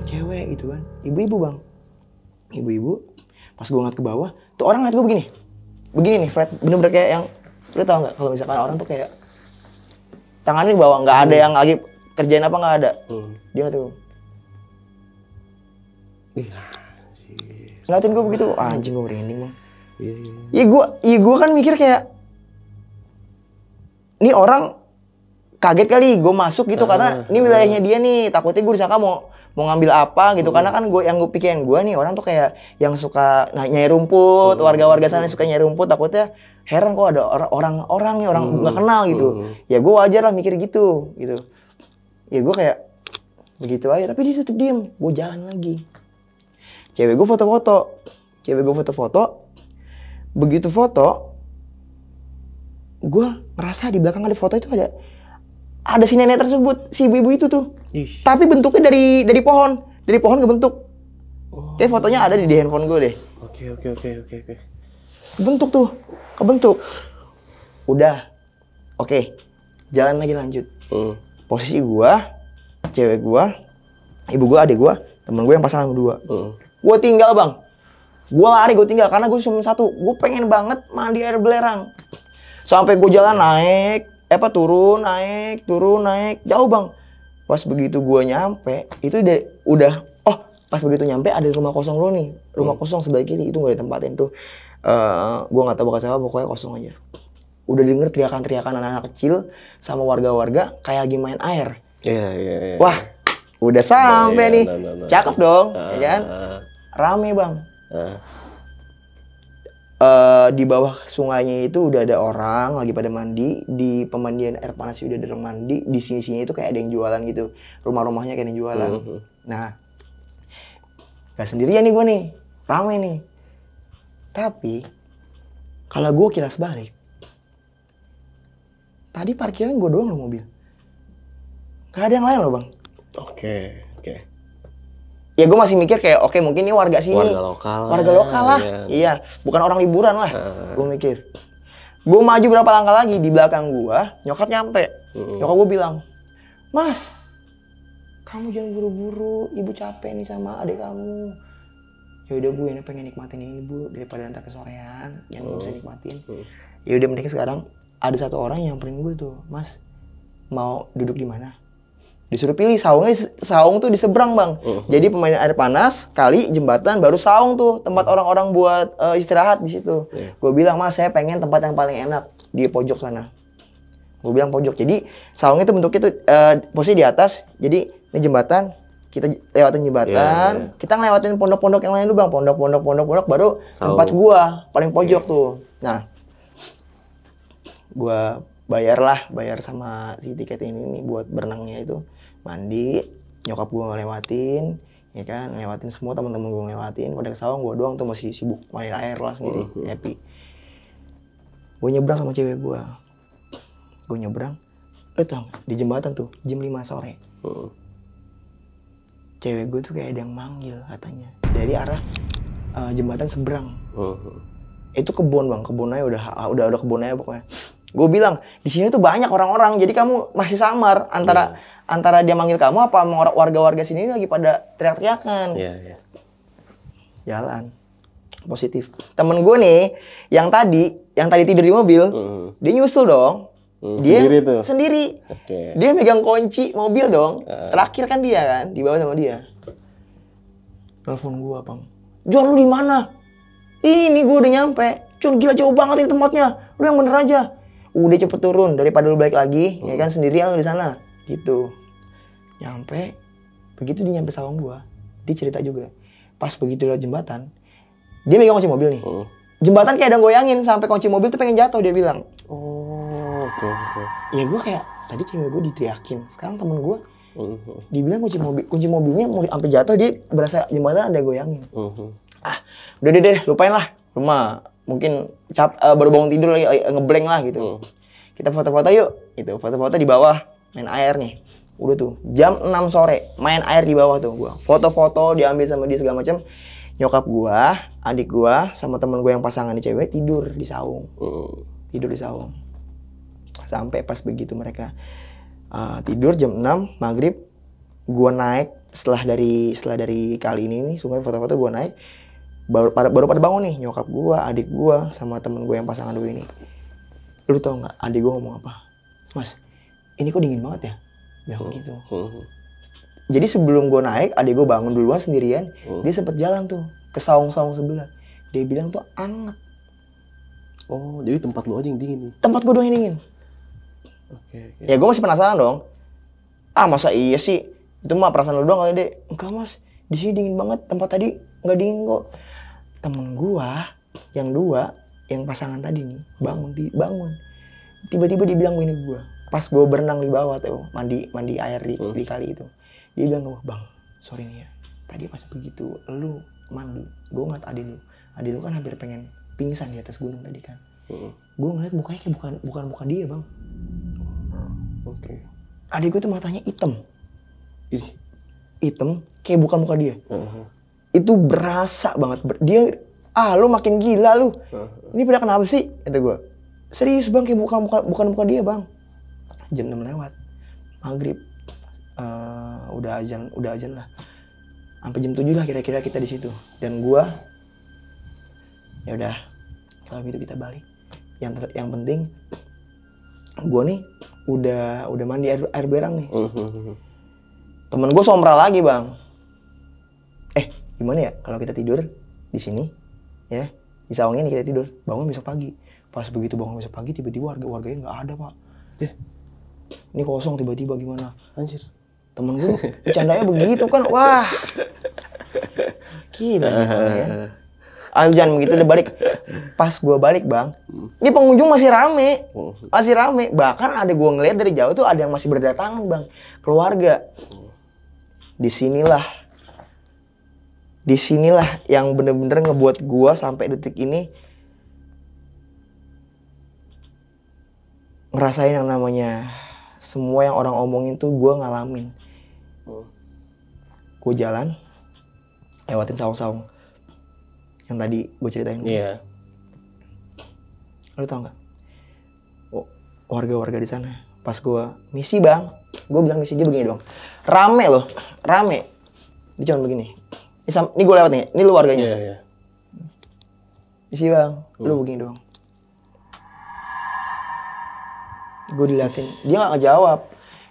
cewek gitu kan ibu-ibu bang ibu-ibu pas gue ngeliat ke bawah tuh orang ngeliat gue begini begini nih Fred bener-bener kayak yang lu tau nggak kalau misalkan orang tuh kayak tangannya di bawah nggak ada hmm. yang lagi kerjain apa nggak ada hmm. dia tuh ngeliatin gue begitu ah, anjing gue merinding bang iya iya iya gue iya gue kan mikir kayak ini orang kaget kali gue masuk gitu uh, karena ah. ini wilayahnya dia nih takutnya gue disangka mau mau ngambil apa gitu uh. karena kan gue yang gue pikirin gue nih orang tuh kayak yang suka nah, nyai rumput hmm. warga-warga sana hmm. suka nyari rumput takutnya heran kok ada orang-orang nih orang nggak uh. kenal gitu ya gue wajar lah mikir gitu gitu ya gue kayak begitu aja tapi dia tetap diem gue jalan lagi cewek gue foto-foto cewek gue foto-foto begitu foto gue ngerasa di belakang ada foto itu ada ada si nenek tersebut, si ibu-ibu itu tuh. Ish. Tapi bentuknya dari dari pohon, dari pohon kebentuk. Oh. Kayak fotonya ada di, di handphone gue deh. Oke okay, oke okay, oke okay, oke okay, oke. Bentuk tuh, bentuk. Udah, oke, okay. jalan lagi lanjut. Mm. Posisi gua, cewek gua, ibu gua, adik gua, temen gue yang pasangan kedua. Mm. Gua tinggal bang, Gua lari gua tinggal karena gua cuma satu, Gua pengen banget mandi air belerang. Sampai gua jalan naik, Eh, apa turun naik turun naik jauh bang pas begitu gue nyampe itu udah, udah oh pas begitu nyampe ada rumah kosong lo nih rumah hmm. kosong sebelah kiri itu gak ditempatin tuh uh, eh, gue nggak tahu bakal siapa pokoknya kosong aja udah denger teriakan-teriakan anak-anak kecil sama warga-warga kayak lagi main air yeah, yeah, yeah. Iya. wah udah sampai nah, nih nah, nah, nah, cakep dong nah, ya ah, kan ah, ah. rame bang nah uh, di bawah sungainya itu udah ada orang lagi pada mandi di pemandian air panas udah ada orang mandi di sini sini itu kayak ada yang jualan gitu rumah-rumahnya kayak ada yang jualan mm -hmm. nah gak sendirian nih gue nih rame nih tapi kalau gue kilas balik tadi parkiran gue doang loh mobil gak ada yang lain loh bang oke okay, oke okay ya gue masih mikir kayak oke okay, mungkin ini warga sini warga lokal warga lokal lah iya, iya. bukan orang liburan lah uh. gue mikir gue maju berapa langkah lagi di belakang gue nyokap nyampe uh nyokap gue bilang mas kamu jangan buru-buru ibu capek nih sama adik kamu ya udah gue ini pengen nikmatin ini bu daripada nanti kesorean yang uh. Oh. bisa nikmatin uh. ya udah mending sekarang ada satu orang yang nyamperin gue tuh mas mau duduk di mana disuruh pilih saungnya saung tuh di seberang bang uh. jadi pemain air panas kali jembatan baru saung tuh tempat uh-huh. orang-orang buat uh, istirahat di situ yeah. gue bilang mas saya pengen tempat yang paling enak di pojok sana gue bilang pojok jadi saung itu bentuknya tuh uh, posisi di atas jadi ini jembatan kita lewatin jembatan yeah, yeah. kita ngelewatin pondok-pondok yang lain dulu bang pondok-pondok pondok-pondok baru saung. tempat gua paling pojok yeah. tuh nah gua bayarlah bayar sama si tiket ini nih buat berenangnya itu mandi nyokap gue ngelewatin ya kan ngelewatin semua teman-teman gue ngelewatin pada ke sawang gue doang tuh masih sibuk main air lah sendiri uh-huh. happy gue nyebrang sama cewek gue gue nyebrang lu tau nggak? di jembatan tuh jam 5 sore uh-huh. cewek gue tuh kayak ada yang manggil katanya dari arah uh, jembatan seberang uh-huh. itu kebun bang kebunnya udah udah udah udah kebunnya pokoknya Gue bilang di sini tuh banyak orang-orang, jadi kamu masih samar antara yeah. antara dia manggil kamu apa warga-warga sini lagi pada teriak-teriakan. Yeah, yeah. Jalan positif. Temen gue nih yang tadi yang tadi tidur di mobil, mm. dia nyusul dong. mm, dia sendiri tuh. Sendiri. Okay. Dia megang kunci mobil dong. Uh. Terakhir kan dia kan dibawa sama dia. Telepon gue, Bang. John lu di mana? Ini gue udah nyampe. John gila jauh banget ini tempatnya. Lu yang bener aja udah cepet turun daripada lu balik lagi ya hmm. ya kan sendirian lu di sana gitu nyampe begitu dia nyampe sawang gua dia cerita juga pas begitu lewat jembatan dia megang kunci mobil nih hmm. jembatan kayak ada goyangin sampai kunci mobil tuh pengen jatuh dia bilang oh oke okay, oke okay. ya gua kayak tadi cewek gua diteriakin sekarang temen gua hmm. dibilang kunci mobil kunci mobilnya mau sampai jatuh dia berasa jembatan ada goyangin -huh. Hmm. ah udah deh deh lupain lah rumah mungkin cap uh, baru bangun tidur lagi uh, lah gitu. Hmm. Kita foto-foto yuk, Itu Foto-foto di bawah main air nih. Udah tuh jam 6 sore main air di bawah tuh gua. Foto-foto diambil sama dia segala macam. Nyokap gua, adik gua sama temen gua yang pasangan di cewek tidur di saung. Hmm. Tidur di saung. Sampai pas begitu mereka uh, tidur jam 6 maghrib gua naik setelah dari setelah dari kali ini nih sungai foto-foto gua naik baru pada baru pada bangun nih nyokap gue adik gue sama temen gue yang pasangan gue ini lu tau nggak adik gue ngomong apa mas ini kok dingin banget ya bilang hmm. gitu hmm. jadi sebelum gue naik adik gue bangun duluan sendirian hmm. dia sempet jalan tuh ke saung-saung sebelah dia bilang tuh anget oh jadi tempat lu aja yang dingin nih tempat gue doang yang dingin okay, okay. ya gue masih penasaran dong ah masa iya sih itu mah perasaan lu doang kali deh enggak mas di sini dingin banget tempat tadi nggak dinggo temen gua yang dua yang pasangan tadi nih bangun di bangun tiba-tiba dibilang ini gua pas gua berenang di bawah tuh mandi mandi air di, hmm. di kali itu dia bilang gua bang sorry nih ya tadi pas begitu lu mandi gua ngeliat ade lu ade lu kan hampir pengen pingsan di atas gunung tadi kan hmm. gue ngeliat mukanya kayak bukan bukan muka dia bang oke okay. adik gua tuh matanya hitam Ih. hitam kayak bukan muka dia uh itu berasa banget dia ah lu makin gila lu ini pada kenapa sih kata gue serius bang kayak bukan bukan bukan bukan dia bang jam enam lewat maghrib uh, udah azan udah azan lah sampai jam tujuh lah kira-kira kita di situ dan gue ya udah kalau gitu kita balik yang yang penting gue nih udah udah mandi air, air berang nih hmm, hmm, hmm, temen gue sombra lagi bang gimana ya kalau kita tidur di sini ya di sawang ini kita tidur bangun besok pagi pas begitu bangun besok pagi tiba-tiba warga warganya nggak ada pak ya. ini kosong tiba-tiba gimana anjir temen gue bercandanya begitu kan wah gila nih ya Ayo ah, jangan begitu udah balik. Pas gue balik bang, ini pengunjung masih rame, masih rame. Bahkan ada gue ngeliat dari jauh tuh ada yang masih berdatangan bang, keluarga. Disinilah disinilah yang bener-bener ngebuat gue sampai detik ini ngerasain yang namanya semua yang orang omongin tuh gue ngalamin. Oh. Gue jalan, lewatin saung-saung yang tadi gue ceritain. Iya. Yeah. Lu tau nggak? Warga-warga di sana pas gue misi bang, gue bilang misi dia begini doang. Rame loh, rame. Dia cuma begini ini, gue lewat nih, ini lu warganya. Iya, iya. Isi bang, hmm. lu begini doang. Gue diliatin, dia gak ngejawab.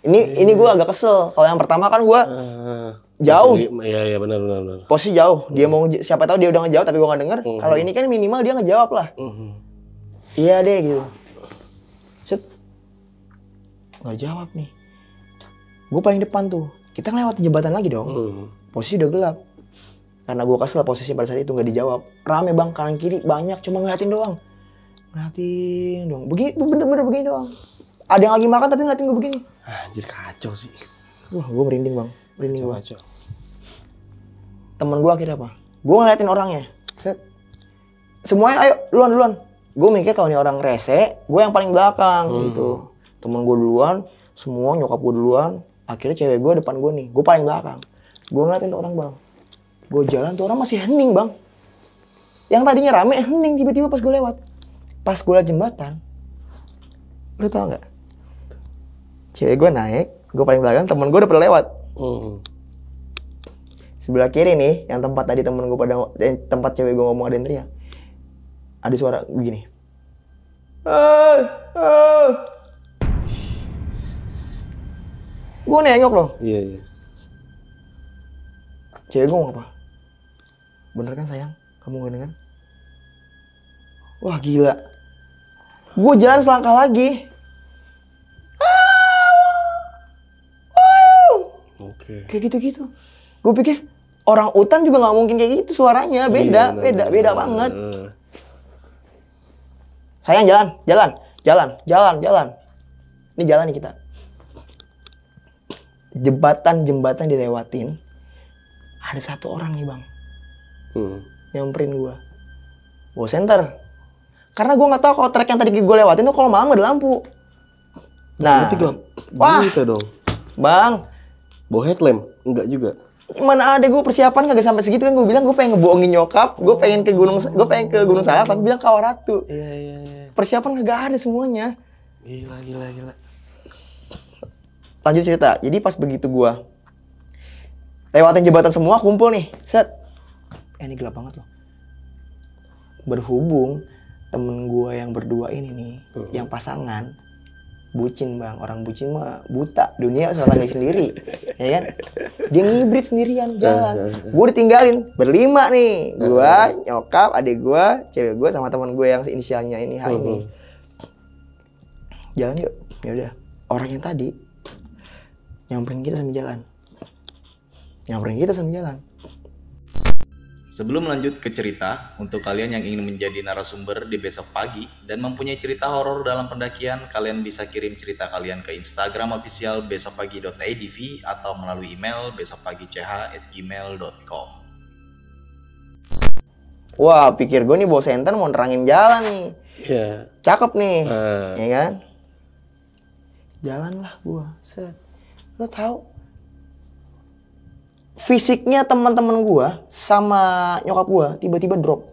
Ini yeah, ini iya. gue agak kesel. Kalau yang pertama kan gue uh, ah, ah. jauh. Iya iya benar benar benar. Posisi jauh. Dia hmm. mau siapa tahu dia udah ngejawab tapi gue gak denger. Hmm. Kalau ini kan minimal dia ngejawab lah. Mhm. Iya deh gitu. Set. Gak jawab nih. Gue paling depan tuh. Kita lewat jembatan lagi dong. Mhm. Posisi udah gelap karena gue kesel posisi pada saat itu nggak dijawab rame bang kanan kiri banyak cuma ngeliatin doang ngeliatin doang begini bener-bener begini doang ada yang lagi makan tapi ngeliatin gue begini anjir kacau sih wah gue merinding bang merinding gue kacau temen gue akhirnya apa gue ngeliatin orangnya set semuanya ayo duluan duluan gue mikir kalau ini orang rese gue yang paling belakang hmm. gitu temen gue duluan semua nyokap gue duluan akhirnya cewek gue depan gue nih gue paling belakang gue ngeliatin orang bang gue jalan tuh orang masih hening bang yang tadinya rame hening tiba-tiba pas gue lewat pas gue lewat jembatan lu tau nggak cewek gue naik gue paling belakang temen gue udah pernah lewat hmm. sebelah kiri nih yang tempat tadi temen gue pada eh, tempat cewek gue ngomong ada yang teriak ada suara begini ah ah, gue nengok loh iya iya cewek gue ngomong apa Bener kan sayang? Kamu gak dengar? Wah gila. Gue jalan selangkah lagi. Oke. Kayak gitu-gitu. Gue pikir orang utan juga nggak mungkin kayak gitu suaranya. Iya, beda, beda, beda banget. Sayang jalan, jalan, jalan, jalan, jalan. Ini jalan nih kita. Jembatan-jembatan dilewatin. Ada satu orang nih bang hmm. nyamperin gue gue senter karena gue nggak tahu kalau trek yang tadi gue lewatin tuh kalau malam ada lampu nah nanti gelap wah itu dong bang bawa headlamp enggak juga mana ada gue persiapan kagak sampai segitu kan gue bilang gue pengen ngebohongin nyokap gue pengen ke gunung gue pengen ke gunung salak tapi bilang kawar ratu iya, iya, iya. persiapan kagak ada semuanya gila gila gila lanjut cerita jadi pas begitu gue lewatin jembatan semua kumpul nih set eh ini gelap banget loh berhubung temen gue yang berdua ini nih hmm. yang pasangan bucin bang orang bucin mah buta dunia salahnya sendiri ya kan dia ngibrit sendirian eh, jalan eh, eh. gue ditinggalin berlima nih gue nyokap adik gue cewek gue sama teman gue yang inisialnya ini hari ini hmm. jalan yuk ya udah orang yang tadi nyamperin kita sambil jalan nyamperin kita sambil jalan Sebelum lanjut ke cerita, untuk kalian yang ingin menjadi narasumber di besok pagi dan mempunyai cerita horor dalam pendakian, kalian bisa kirim cerita kalian ke Instagram official besokpagi.idv atau melalui email besokpagi.ch@gmail.com. Wah, pikir gue nih bawa senter mau nerangin jalan nih. Iya. Yeah. Cakep nih, uh. ya kan? Jalanlah gue, set. Lo tau, fisiknya teman-teman gue sama nyokap gue tiba-tiba drop.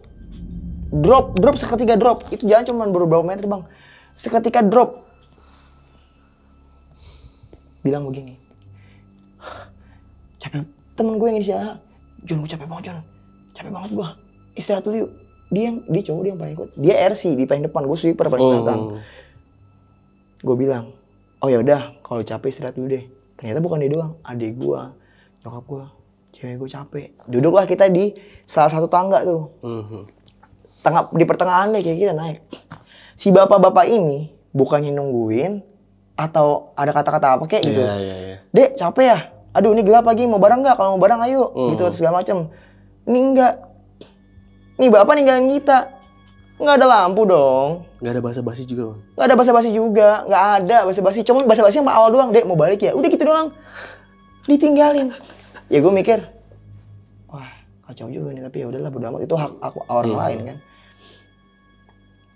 Drop, drop seketika drop. Itu jangan cuma beberapa meter bang. Seketika drop. Bilang begini. Capek. Temen gue yang ini sih. Ah, John gue capek banget John. Capek banget gue. Istirahat dulu Dia yang, dia cowok dia yang paling ikut. Dia RC di paling depan. Gue sweeper paling oh. belakang. Gue bilang. Oh ya udah, kalau capek istirahat dulu deh. Ternyata bukan dia doang, adik gue nyokap gue cewek gue capek duduklah kita di salah satu tangga tuh mm-hmm. tengah di pertengahan deh kayak kita naik si bapak-bapak ini bukannya nungguin atau ada kata-kata apa kayak gitu yeah, yeah, yeah. dek capek ya aduh ini gelap lagi mau barang nggak kalau mau barang ayo mm. gitu segala macem Nih enggak nih bapak ninggalin kita nggak ada lampu dong. Nggak ada basa-basi juga Nggak ada basa-basi juga, nggak ada basa-basi. cuma basa-basi yang awal doang, dek mau balik ya. Udah gitu doang ditinggalin ya gue mikir wah kacau juga nih tapi ya udahlah bodo itu hak aku orang hmm. lain iya. kan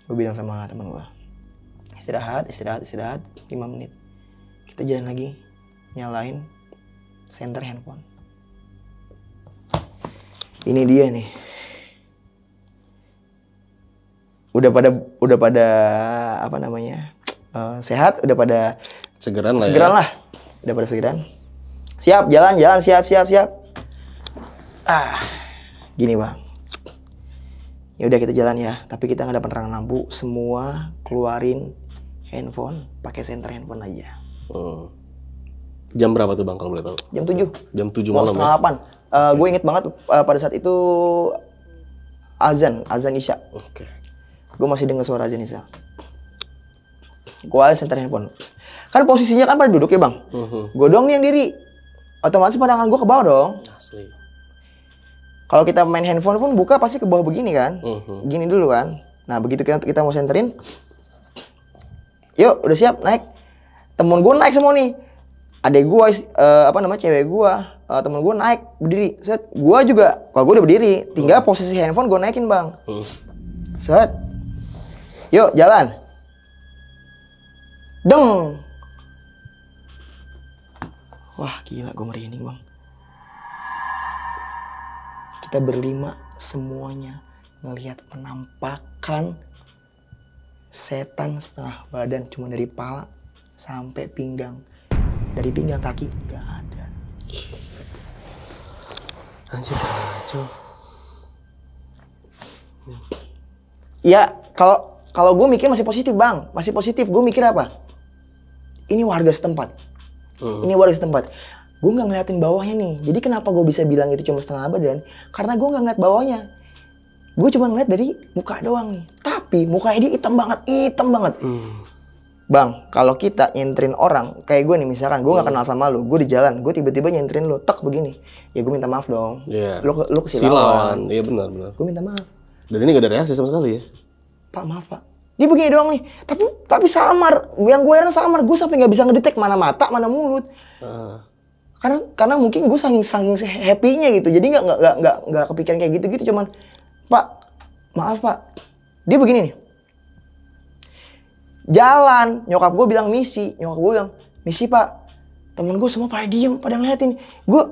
gue bilang sama teman gue istirahat istirahat istirahat 5 menit kita jalan lagi nyalain center handphone ini dia nih udah pada udah pada apa namanya uh, sehat udah pada segeran lah ya. segeran ya. lah udah pada segeran siap jalan jalan siap siap siap ah gini bang ya udah kita jalan ya tapi kita nggak dapat terang lampu semua keluarin handphone pakai senter handphone aja hmm. jam berapa tuh bang kalau boleh tahu jam 7 jam 7 malam ya? setengah ya? uh, eh, gue inget banget uh, pada saat itu azan azan isya oke okay. gue masih dengar suara azan isya gue ada senter handphone kan posisinya kan pada duduk ya bang uh hmm, -huh. Hmm. gue doang nih yang diri otomatis pandangan gue ke bawah dong. Asli. Kalau kita main handphone pun buka pasti ke bawah begini kan, mm-hmm. gini dulu kan. Nah begitu kita kita mau senterin, yuk udah siap naik. Temen gue naik semua nih. ada gue, uh, apa namanya cewek gue, uh, temen gue naik berdiri. Set, gue juga, kalau gue udah berdiri, tinggal mm. posisi handphone gue naikin bang. Mm. Set, yuk jalan. Deng, Wah gila gue merinding bang. Kita berlima semuanya ngelihat penampakan setan setengah badan cuma dari pala sampai pinggang. Dari pinggang kaki gak ada. Anjir kacau. Ya kalau kalau gue mikir masih positif bang, masih positif. Gue mikir apa? Ini warga setempat Hmm. Ini warga setempat. Gue nggak ngeliatin bawahnya nih. Jadi kenapa gue bisa bilang itu cuma setengah badan? Karena gue nggak ngeliat bawahnya. Gue cuma ngeliat dari muka doang nih. Tapi mukanya dia hitam banget, hitam banget. Hmm. Bang, kalau kita nyentrin orang, kayak gue nih misalkan, gue nggak hmm. kenal sama lu, gue di jalan, gue tiba-tiba nyentrin lu, tek begini, ya gue minta maaf dong. Iya. Yeah. Lu, lu Silawan, iya benar benar. Gue minta maaf. Dan ini gak ada reaksi sama sekali ya? Pak maaf pak, dia begini doang nih. Tapi tapi samar. Yang gue heran samar. Gue sampai nggak bisa ngedetek mana mata, mana mulut. Uh. Karena karena mungkin gue saking saking happynya gitu. Jadi nggak nggak nggak nggak kepikiran kayak gitu gitu. Cuman Pak, maaf Pak. Dia begini nih. Jalan, nyokap gue bilang misi, nyokap gue bilang misi Pak. Temen gue semua pada diem, pada ngeliatin. Gue,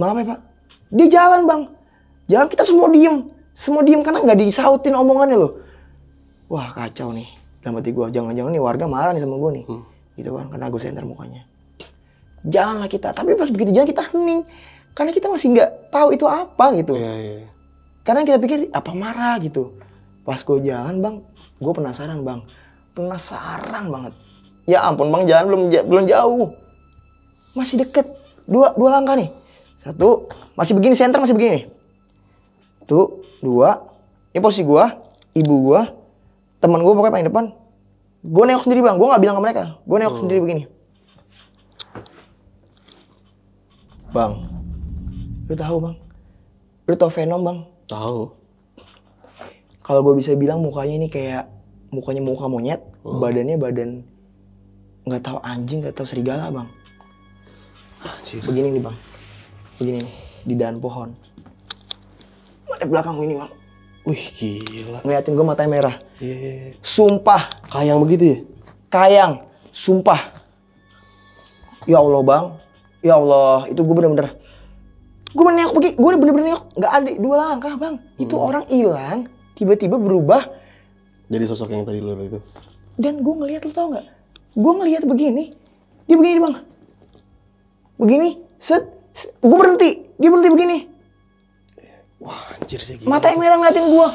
maaf ya Pak. Dia jalan bang, jalan kita semua diem, semua diem karena nggak disautin omongannya loh wah kacau nih dalam hati gue jangan-jangan nih warga marah nih sama gue nih hmm. gitu kan karena gue senter mukanya Janganlah kita tapi pas begitu jangan kita hening karena kita masih nggak tahu itu apa gitu yeah, yeah. karena kita pikir apa marah gitu pas gue jalan bang gue penasaran bang penasaran banget ya ampun bang jalan belum belum jauh masih deket dua dua langkah nih satu masih begini senter masih begini tuh dua ini posisi gue, ibu gue teman gue pokoknya paling depan gue nengok sendiri bang gue nggak bilang ke mereka gue nengok hmm. sendiri begini bang lu tahu bang lu tau Venom bang tahu kalau gue bisa bilang mukanya ini kayak mukanya muka monyet hmm. badannya badan nggak tahu anjing nggak tahu serigala bang Anjir. begini nih bang begini nih di dahan pohon ada belakang ini bang Wih gila. Ngeliatin gue matanya merah. Yeah. Iya, iya. Sumpah. Kayang begitu ya? Kayang. Sumpah. Ya Allah bang. Ya Allah. Itu gue bener-bener. Gue nengok begini. Gue bener-bener nengok. Gak ada dua langkah bang. Itu hmm. orang hilang. Tiba-tiba berubah. Jadi sosok yang tadi lu itu. Dan gue ngeliat lo tau gak? Gue ngeliat begini. Dia begini bang. Begini. set. Gue berhenti. Dia berhenti begini Wah, anjir sih gila. Mata yang merah ngeliatin gua.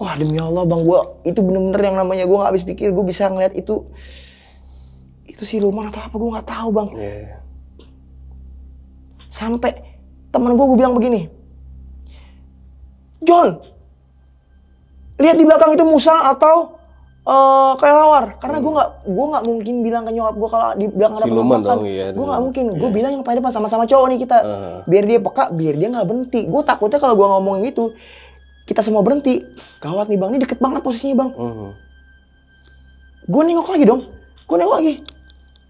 Wah, demi Allah, Bang, gua itu bener-bener yang namanya gua gak habis pikir gua bisa ngeliat itu itu siluman atau apa gua gak tahu, Bang. Yeah. Sampai teman gua gua bilang begini. John, lihat di belakang itu Musa atau uh, eh, kelelawar karena hmm. gue nggak gue nggak mungkin bilang ke nyokap gue kalau di belakang ada siluman dong iya gue nggak iya. mungkin gue yeah. bilang yang pada depan sama-sama cowok nih kita uh. biar dia peka biar dia nggak berhenti gue takutnya kalau gue ngomongin itu kita semua berhenti gawat nih bang ini deket banget posisinya bang uh. gue nengok lagi dong gue nengok lagi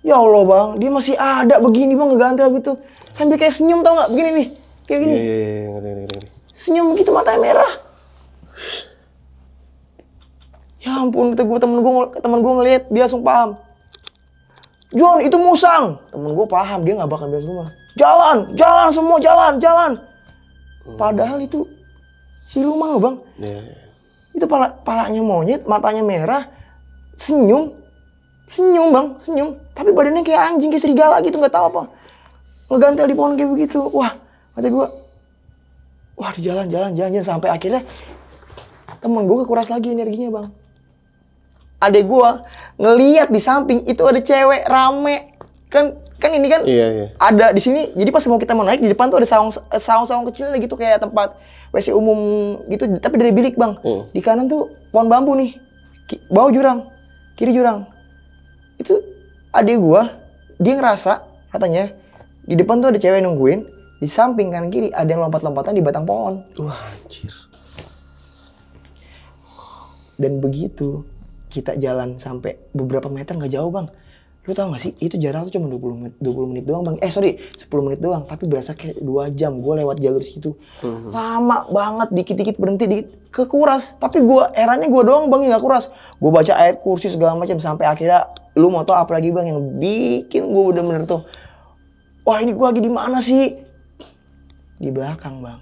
ya allah bang dia masih ada begini bang ngegantel gitu sambil kayak senyum tau nggak begini nih kayak gini yeah, yeah, yeah. senyum gitu matanya merah Ya ampun, gue temen gue temen gue ngeliat dia langsung paham. John itu musang. Temen gue paham dia nggak bakal bilang semua. Jalan, jalan semua jalan, jalan. Hmm. Padahal itu siluman loh bang. Yeah. Itu pala, palanya monyet, matanya merah, senyum, senyum bang, senyum. Tapi badannya kayak anjing, kayak serigala gitu nggak tahu apa. Ngegantel di pohon kayak begitu. Wah, kata gue, wah jalan, jalan, jalan, jalan sampai akhirnya temen gue kekuras lagi energinya bang adek gua ngeliat di samping itu ada cewek rame kan kan ini kan iya, iya. ada di sini jadi pas mau kita mau naik di depan tuh ada saung eh, saung saung kecil gitu kayak tempat WC umum gitu tapi dari bilik bang hmm. di kanan tuh pohon bambu nih bau bawah jurang kiri jurang itu adek gua dia ngerasa katanya di depan tuh ada cewek nungguin di samping kanan kiri ada yang lompat-lompatan di batang pohon wah anjir dan begitu kita jalan sampai beberapa meter nggak jauh bang lu tau gak sih itu jarak tuh cuma 20 menit 20 menit doang bang eh sorry 10 menit doang tapi berasa kayak dua jam gue lewat jalur situ mm-hmm. lama banget dikit-dikit berhenti dikit ke kuras tapi gue eranya gue doang bang yang gak kuras gue baca ayat kursi segala macam sampai akhirnya lu mau tau apa lagi bang yang bikin gue udah bener tuh wah ini gue lagi di mana sih di belakang bang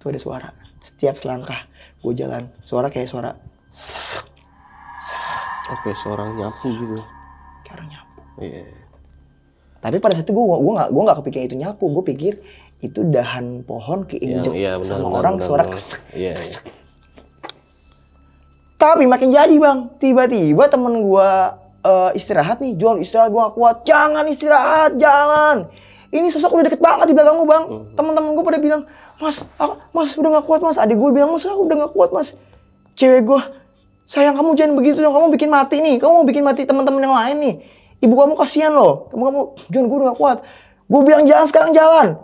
tuh ada suara setiap selangkah gue jalan suara kayak suara Oke, seorang nyapu gitu. Kayak orang nyapu. Iya. Yeah. Tapi pada saat itu gue gue gak gue gak kepikiran itu nyapu, gue pikir itu dahan pohon keinjek yeah, iya, iya, yeah, sama orang bener, suara bener. kesek, yeah. Iya. kesek. Tapi makin jadi bang, tiba-tiba temen gue uh, istirahat nih, jual istirahat gue gak kuat, jangan istirahat, jangan. Ini sosok udah deket banget di belakang gue bang. Mm -hmm. Temen-temen gue pada bilang, mas, aku, ah, mas udah gak kuat mas. Adik gue bilang, mas aku ah, udah gak kuat mas cewek gue, sayang kamu jangan begitu dong, kamu bikin mati nih, kamu mau bikin mati teman-teman yang lain nih. Ibu kamu kasihan loh, kamu kamu John gue udah kuat. Gue bilang jalan sekarang jalan.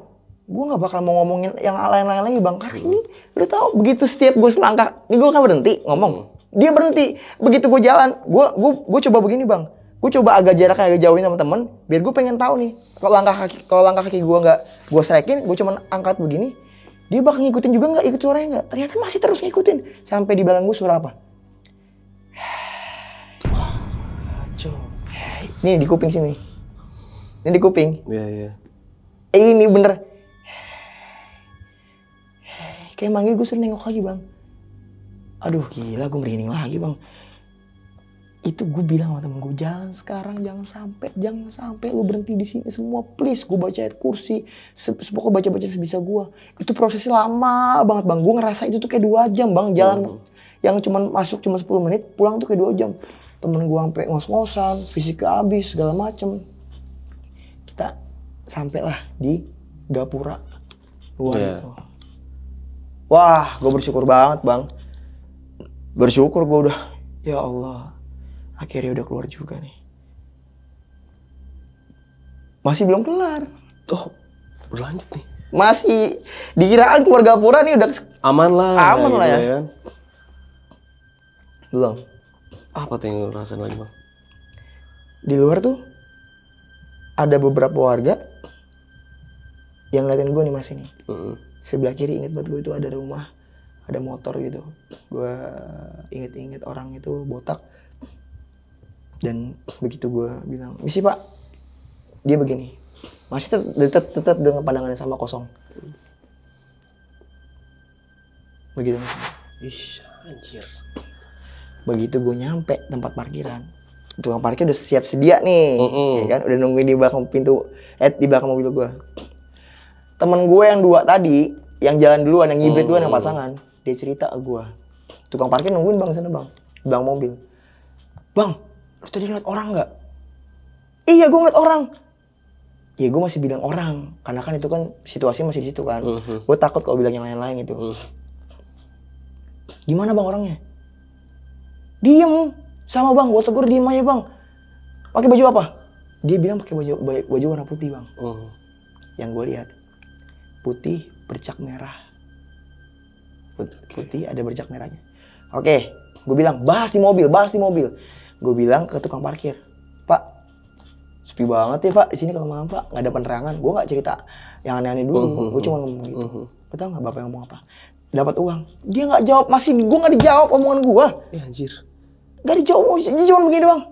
Gue nggak bakal mau ngomongin yang lain-lain lagi bang, karena ini lu tau begitu setiap gue selangkah, ini gue kan berhenti ngomong. Dia berhenti, begitu gue jalan, gue gue gue coba begini bang, gue coba agak jaraknya agak jauhin sama temen biar gue pengen tahu nih kalau langkah kaki kalau langkah kaki gue nggak gue serakin, gue cuman angkat begini dia bakal ngikutin juga nggak ikut suaranya nggak? Ternyata masih terus ngikutin sampai di belakang gue suara apa? Ini di kuping sini. Ini di kuping. Iya yeah, iya. Yeah. Ini bener. Kayak manggil gue sering nengok lagi bang. Aduh gila gue merinding lagi bang itu gue bilang sama temen gue jangan sekarang jangan sampai jangan sampai lu berhenti di sini semua please gue baca ayat kursi sepokok baca baca sebisa gue itu prosesnya lama banget bang gue ngerasa itu tuh kayak dua jam bang jalan hmm. yang cuman masuk cuma 10 menit pulang tuh kayak dua jam temen gue sampai ngos-ngosan fisik habis segala macem kita sampailah di Gapura luar yeah. itu wah gue bersyukur banget bang bersyukur gue udah ya Allah akhirnya udah keluar juga nih masih belum kelar oh berlanjut nih masih dikiraan keluarga pura nih udah aman lah aman ya, lah ya, ya. Kan. belum apa tuh yang rasain lagi bang di luar tuh ada beberapa warga yang ngeliatin gue nih mas ini mm -hmm. sebelah kiri inget buat gue itu ada rumah ada motor gitu gue inget-inget orang itu botak dan begitu gue bilang misi pak dia begini masih tetap tetap dengan pandangannya sama kosong begitu mas anjir begitu gue nyampe tempat parkiran tukang parkir udah siap sedia nih mm -mm. ya kan udah nungguin di belakang pintu eh di belakang mobil gue temen gue yang dua tadi yang jalan duluan yang ngibrit mm -mm. duluan yang mm. pasangan dia cerita ke gue tukang parkir nungguin bang sana bang bang mobil bang lu tadi ngeliat orang nggak? Iya gue ngeliat orang. Ya gue masih bilang orang, karena kan itu kan situasi masih di situ kan. uh-huh. Mhm. Gue takut kalau bilang yang lain-lain gitu. Mm. Gimana bang orangnya? Diem, sama bang. Gue tegur diem aja bang. Pakai baju apa? Dia bilang pakai baju baju warna putih bang. Mm. Yang gue lihat putih bercak merah. putih putih ada bercak merahnya. Oke, okay. gue bilang bahas di mobil, bahas di mobil gue bilang ke tukang parkir pak sepi banget ya pak di sini kalau malam pak nggak ada penerangan gue nggak cerita yang aneh-aneh dulu mhm, gue cuma ngomong gitu uh-huh. Mhm. lo tau nggak bapak yang ngomong apa dapat uang dia nggak jawab masih gue nggak dijawab omongan gue ya, eh, anjir nggak dijawab dia cuma begini doang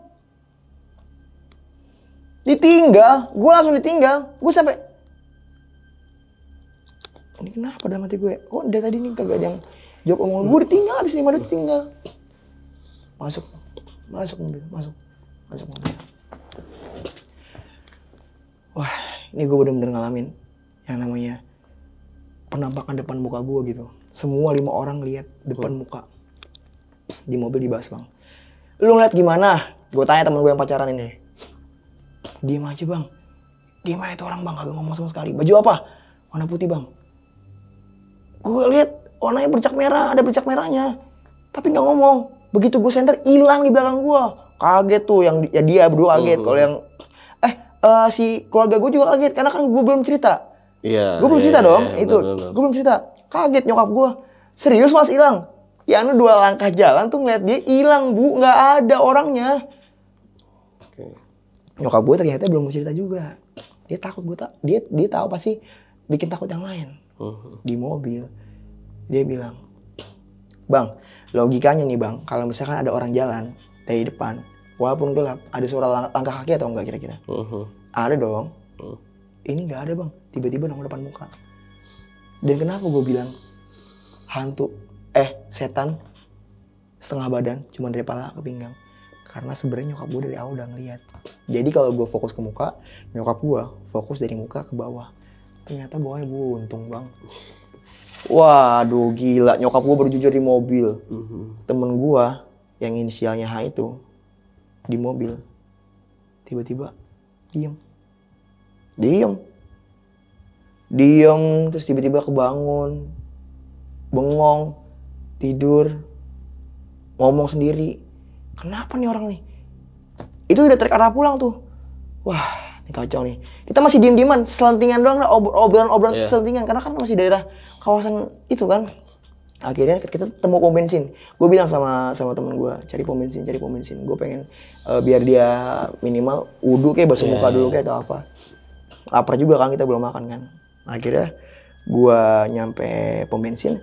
ditinggal gue langsung ditinggal gue sampai ini kenapa dalam hati gue kok oh, dia tadi nih kagak ada yang jawab omongan gue ditinggal abis ini detik tinggal masuk masuk mobil, masuk, masuk mobil. Wah, ini gue bener-bener ngalamin yang namanya penampakan depan muka gue gitu. Semua lima orang lihat depan muka di mobil di bas bang. Lu ngeliat gimana? Gue tanya temen gue yang pacaran ini. Diem aja bang. Diem aja itu orang bang, kagak ngomong sama sekali. Baju apa? Warna putih bang. Gue lihat warnanya bercak merah, ada bercak merahnya. Tapi nggak ngomong Begitu gue center hilang di belakang gue. Kaget tuh yang ya dia berdua hmm, kaget. Hmm. Kalau yang eh uh, si keluarga gue juga kaget karena kan gue belum cerita. Iya. Yeah, gue belum yeah, cerita yeah, dong yeah, itu. Gue belum cerita. Kaget nyokap gue. Serius mas hilang. Ya anu dua langkah jalan tuh ngeliat dia hilang bu, nggak ada orangnya. Okay. Nyokap gue ternyata belum cerita juga. Dia takut gue tak, dia dia tahu pasti bikin takut yang lain. Uh hmm, -huh. Hmm. Di mobil dia bilang, bang, logikanya nih bang kalau misalkan ada orang jalan dari depan walaupun gelap ada suara lang langkah kaki atau enggak kira-kira uh-huh. ada dong uh. ini nggak ada bang tiba-tiba nongol depan muka dan kenapa gue bilang hantu eh setan setengah badan cuma dari pala ke pinggang karena sebenarnya nyokap gue dari awal udah ngeliat jadi kalau gue fokus ke muka nyokap gue fokus dari muka ke bawah ternyata bawahnya gue untung bang Waduh gila, nyokap gue berjujur di mobil. Mm-hmm. Temen gue yang inisialnya H itu di mobil. Tiba-tiba diem. Diem. Diem, terus tiba-tiba kebangun. Bengong, tidur, ngomong sendiri. Kenapa nih orang nih? Itu udah tarik pulang tuh. Wah, ini kacau nih. Kita masih diem-dieman, selentingan doang lah, obrolan-obrolan yeah. selentingan. Karena kan masih daerah kawasan itu kan. Akhirnya kita temu pom bensin. Gue bilang sama sama temen gue, cari pom bensin, cari pom bensin. Gue pengen uh, biar dia minimal wudhu kayak basuh yeah, muka iya, dulu iya. kayak atau apa. Lapar juga kan, kita belum makan kan. Akhirnya gue nyampe pom bensin.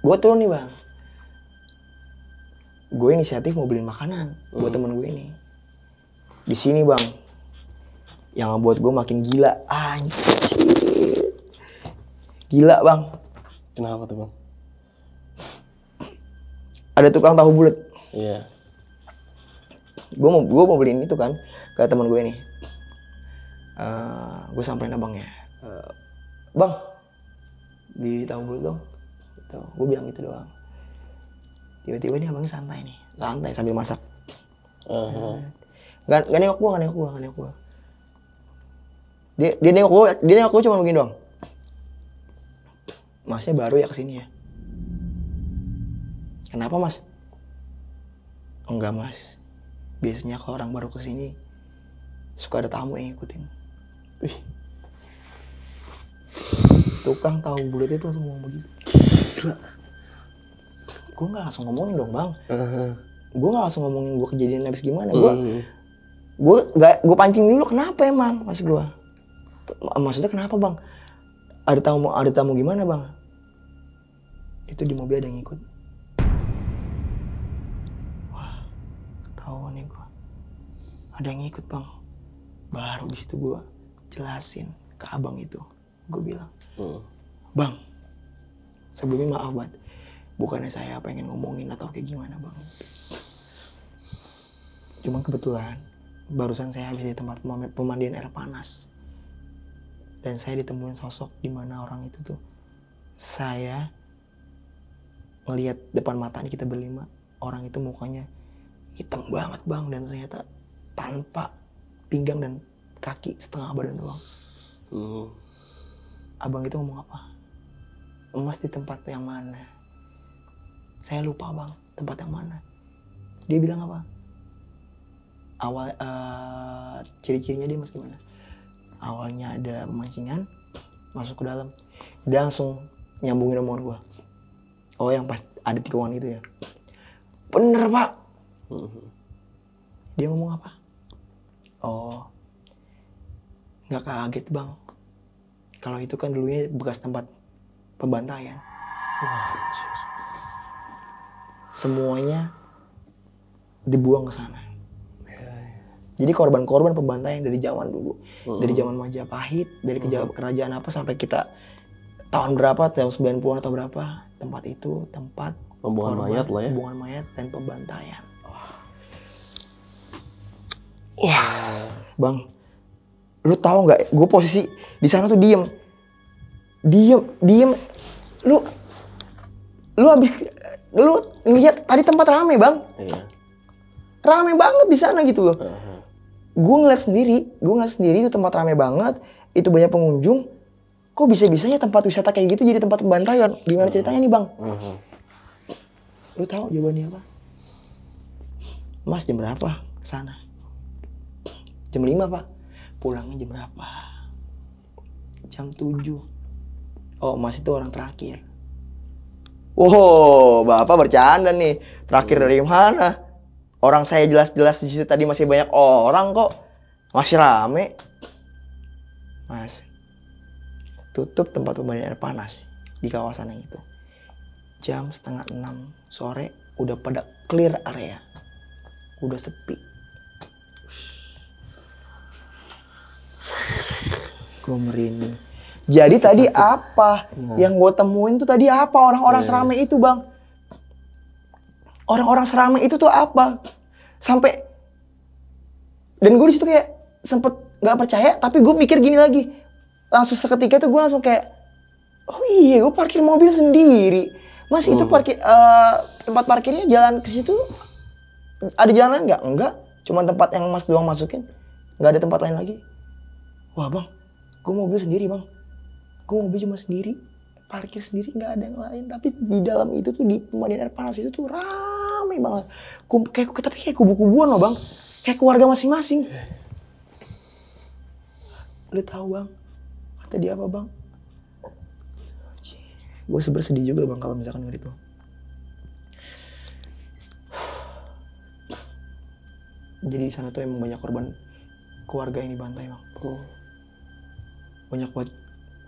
Gue turun nih bang. Gue inisiatif mau beliin makanan buat hmm. temen gue ini di sini bang yang buat gue makin gila anjir gila bang kenapa tuh bang ada tukang tahu bulat iya yeah. gue mau gue mau beliin itu kan ke teman gue nih uh, eh, gue samperin abangnya uh, bang di tahu bulat dong gitu. gue bilang gitu doang tiba-tiba ini abang santai nih santai sambil masak uh -huh. Gak, gak nengok gue, gak nengok gue, gak nengok gue. Dia, dia nengok gue, dia nengok gue cuma begini doang. Masnya baru ya kesini ya? Kenapa mas? Enggak mas. Biasanya kalau orang baru kesini, suka ada tamu yang ikutin Tukang tahu bulat itu langsung ngomong begitu. Gila. Gue gak langsung ngomongin dong bang. Gue gak langsung ngomongin gue kejadian abis gimana. Hmm. Gue gue gak gue pancing dulu kenapa emang mas gue maksudnya kenapa bang ada tamu ada tamu gimana bang itu di mobil ada yang ikut wah ketahuan nih gue ada yang ikut bang baru di situ gue jelasin ke abang itu gue bilang hmm. bang sebelumnya maaf banget bukannya saya pengen ngomongin atau kayak gimana bang cuma kebetulan barusan saya habis di tempat pemandian air panas dan saya ditemuin sosok di mana orang itu tuh saya ngelihat depan mata kita berlima orang itu mukanya hitam banget bang dan ternyata tanpa pinggang dan kaki setengah badan doang uh. abang itu ngomong apa emas di tempat yang mana saya lupa bang tempat yang mana dia bilang apa awal uh, ciri-cirinya dia mas gimana awalnya ada pemancingan masuk ke dalam dia langsung nyambungin nomor gua oh yang pas ada tikungan itu ya bener pak dia ngomong apa oh nggak kaget bang kalau itu kan dulunya bekas tempat pembantaian semuanya dibuang ke sana jadi korban-korban pembantaian dari zaman dulu, hmm. dari zaman Majapahit, dari hmm. kerajaan apa sampai kita tahun berapa, tahun 90-an atau berapa, tempat itu tempat pembuangan mayat lah ya. Pembuangan mayat dan pembantaian. Wah. Wah. Bang, lu tahu nggak gue posisi di sana tuh diem. Diem, diem. Lu lu habis lu ngeliat tadi tempat rame, Bang. Iya. Rame banget di sana gitu loh. Uh -huh gue ngeliat sendiri, gue ngeliat sendiri itu tempat rame banget, itu banyak pengunjung. Kok bisa-bisanya tempat wisata kayak gitu jadi tempat pembantaian? Gimana hmm. ceritanya nih bang? Uh hmm. -huh. Lu tahu jawabannya apa? Mas jam berapa ke sana? Jam 5 pak. Pulangnya jam berapa? Jam 7. Oh mas itu orang terakhir. Wow, bapak bercanda nih. Terakhir hmm. dari mana? Orang saya jelas-jelas di situ tadi masih banyak orang kok. Masih rame. Mas, tutup tempat pemain air panas di kawasan yang itu. Jam setengah enam sore udah pada clear area. Udah sepi. Gue merinding. Jadi tadi apa? Iya. Yang gue temuin tuh tadi apa orang-orang yeah. seramai itu bang? orang-orang seramai itu tuh apa sampai dan gue disitu kayak sempet nggak percaya tapi gue mikir gini lagi langsung seketika tuh gue langsung kayak oh iya gue parkir mobil sendiri mas itu hmm. parkir uh, tempat parkirnya jalan ke situ ada jalan lain nggak enggak cuma tempat yang mas doang masukin nggak ada tempat lain lagi wah bang gue mobil sendiri bang gue mobil cuma sendiri parkir sendiri nggak ada yang lain tapi di dalam itu tuh di pemandian air panas itu tuh ram rame banget. Kum, kayak, tapi kayak kubu-kubuan loh bang. Kayak keluarga masing-masing. Lu tahu bang, kata dia apa bang? Gue sebenernya sedih juga bang kalau misalkan denger itu. Jadi di sana tuh emang banyak korban keluarga yang dibantai bang. Oh. Banyak buat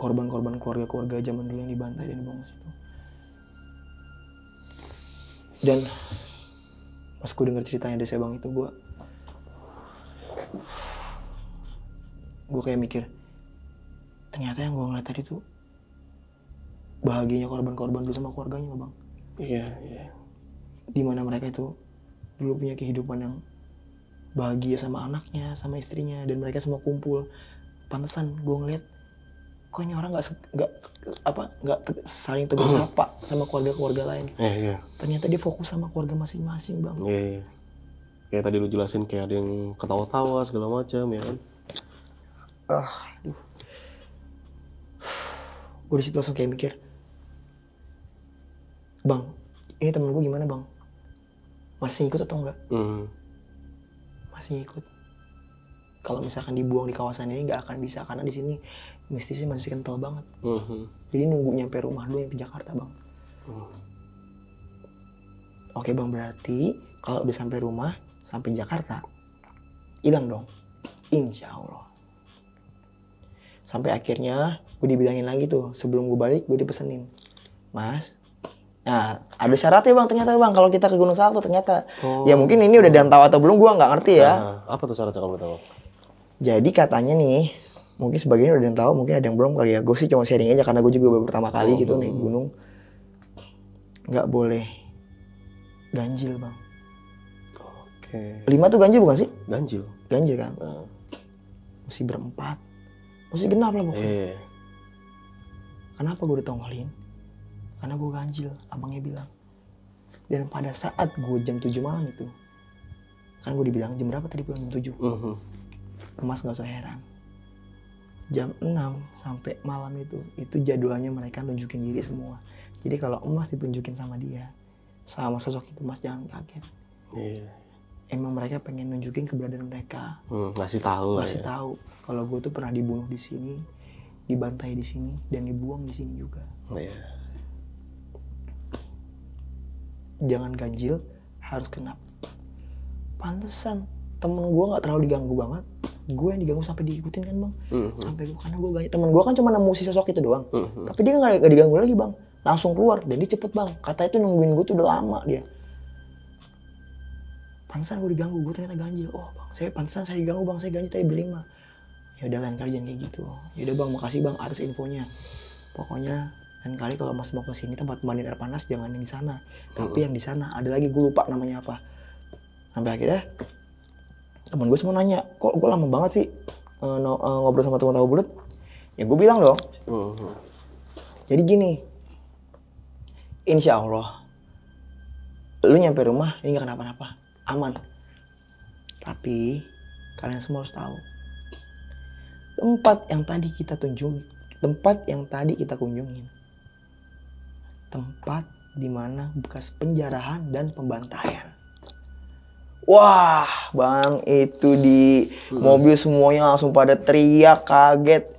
korban-korban keluarga-keluarga zaman dulu yang dibantai dan dibangun situ. Dan pas gue denger ceritanya dari Sebang itu gue gue kayak mikir ternyata yang gue ngeliat tadi tuh bahagianya korban-korban dulu sama keluarganya bang iya yeah, iya yeah. dimana mereka itu dulu punya kehidupan yang bahagia sama anaknya sama istrinya dan mereka semua kumpul pantesan gue ngeliat kok orang nggak nggak apa nggak te saling tegur hmm. sapa sama keluarga-keluarga lain. Yeah, yeah. Ternyata dia fokus sama keluarga masing-masing bang. Yeah, iya. Kayak tadi lu jelasin kayak ada yang ketawa-tawa segala macam ya kan. Ah, aduh. Gue disitu langsung kayak mikir, bang, ini temen gue gimana bang? Masih ikut atau enggak? Mm. Masih ikut kalau misalkan dibuang di kawasan ini nggak akan bisa karena di sini mistisnya masih kental banget. Mm -hmm. Jadi nunggu nyampe rumah dulu yang ke Jakarta bang. Mm. Oke bang berarti kalau udah sampai rumah sampai Jakarta hilang dong. Insya Allah. Sampai akhirnya gue dibilangin lagi tuh sebelum gue balik gue dipesenin, Mas Nah, ada syaratnya bang ternyata bang kalau kita ke Gunung Salto ternyata. Oh. Ya mungkin ini udah dantau atau belum gua nggak ngerti ya. Nah, apa tuh syaratnya kalau tahu? Jadi katanya nih, mungkin sebagian udah yang tahu, mungkin ada yang belum kali ya. Gue sih cuma sharing aja karena gue juga baru pertama kali oh, gitu nih hmm. gunung. Gak boleh ganjil bang. Oke. Okay. Lima tuh ganjil bukan sih? Ganjil. Ganjil kan. Uh. Mesti berempat, mesti genap lah pokoknya. Eh. Kenapa gue ditongolin? Karena gue ganjil, abangnya bilang. Dan pada saat gue jam 7 malam itu, kan gue dibilang jam berapa tadi pulang jam tujuh? Uh hmm, -huh Mas gak usah heran. Jam 6 sampai malam itu, itu jadwalnya mereka nunjukin diri semua. Jadi kalau Emas ditunjukin sama dia, sama sosok itu Mas jangan kaget. Yeah. Emang mereka pengen nunjukin keberadaan mereka. Hmm, masih tahu lah. ya. tahu kalau gue tuh pernah dibunuh di sini, dibantai di sini, dan dibuang di sini juga. Yeah. Oh, iya. Jangan ganjil, harus kenap. Pantesan temen gue nggak terlalu diganggu banget gue yang diganggu sampai diikutin kan bang mm-hmm. sampai gue karena gue banyak teman gue kan cuma nemu si sosok itu doang mm-hmm. tapi dia nggak diganggu lagi bang langsung keluar dan dia cepet bang kata itu nungguin gue tuh udah lama dia pansan gue diganggu gue ternyata ganjil oh bang saya pansan saya diganggu bang saya ganjil tapi billing mah ya udah lain kali jangan kayak gitu ya udah bang makasih bang atas infonya pokoknya lain kali kalau mas mau ke sini tempat mandi air panas jangan di sana tapi hmm. yang di sana ada lagi gue lupa namanya apa sampai akhirnya teman gue semua nanya kok gue lama banget sih uh, no, uh, ngobrol sama tukang tahu bulat ya gue bilang dong uh-huh. jadi gini insya Allah lu nyampe rumah ini gak kenapa-napa aman tapi kalian semua harus tahu tempat yang tadi kita tunjungi tempat yang tadi kita kunjungin tempat di mana bekas penjarahan dan pembantaian Wah, Bang, itu di hmm. mobil semuanya langsung pada teriak kaget.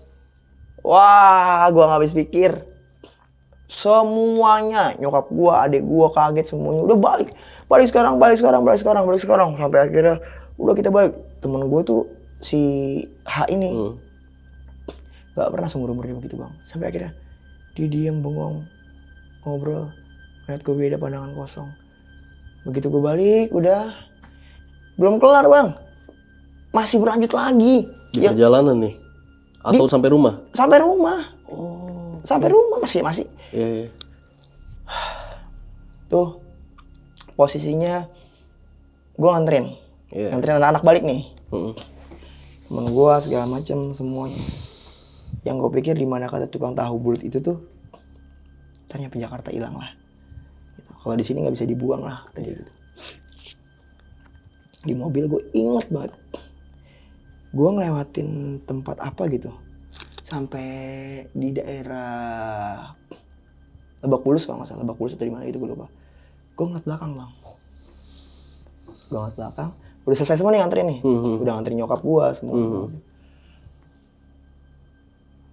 Wah, gua nggak habis pikir. Semuanya, nyokap gua, adik gua kaget semuanya. Udah balik. Balik sekarang, balik sekarang, balik sekarang, balik sekarang sampai akhirnya udah kita balik. Temen gua tuh si H ini. Hmm. pernah seumur umur dia begitu, Bang. Sampai akhirnya di diam bengong ngobrol. Ngeliat gue beda pandangan kosong. Begitu gue balik, udah belum kelar, Bang. Masih berlanjut lagi. Di ya, perjalanan nih. Atau di, sampai rumah? Sampai rumah. Oh. Sampai rumah masih masih. yeah, yeah. Tuh. Posisinya gue nganterin. Yeah. Nganterin anak-anak balik nih. Mm -hmm. Temen gue segala macem semuanya. Yang gue pikir di mana kata tukang tahu bulat itu tuh ternyata Jakarta hilang lah. Gitu. Kalau di sini nggak bisa dibuang lah. Tadi gitu di mobil gue inget banget gue ngelewatin tempat apa gitu sampai di daerah Lebak Bulus kalau nggak salah Lebak Bulus atau di mana gitu gue lupa gue ngeliat belakang bang gue ngeliat belakang udah selesai semua nih ngantri nih mm-hmm. udah ngantri nyokap gue semua mm-hmm.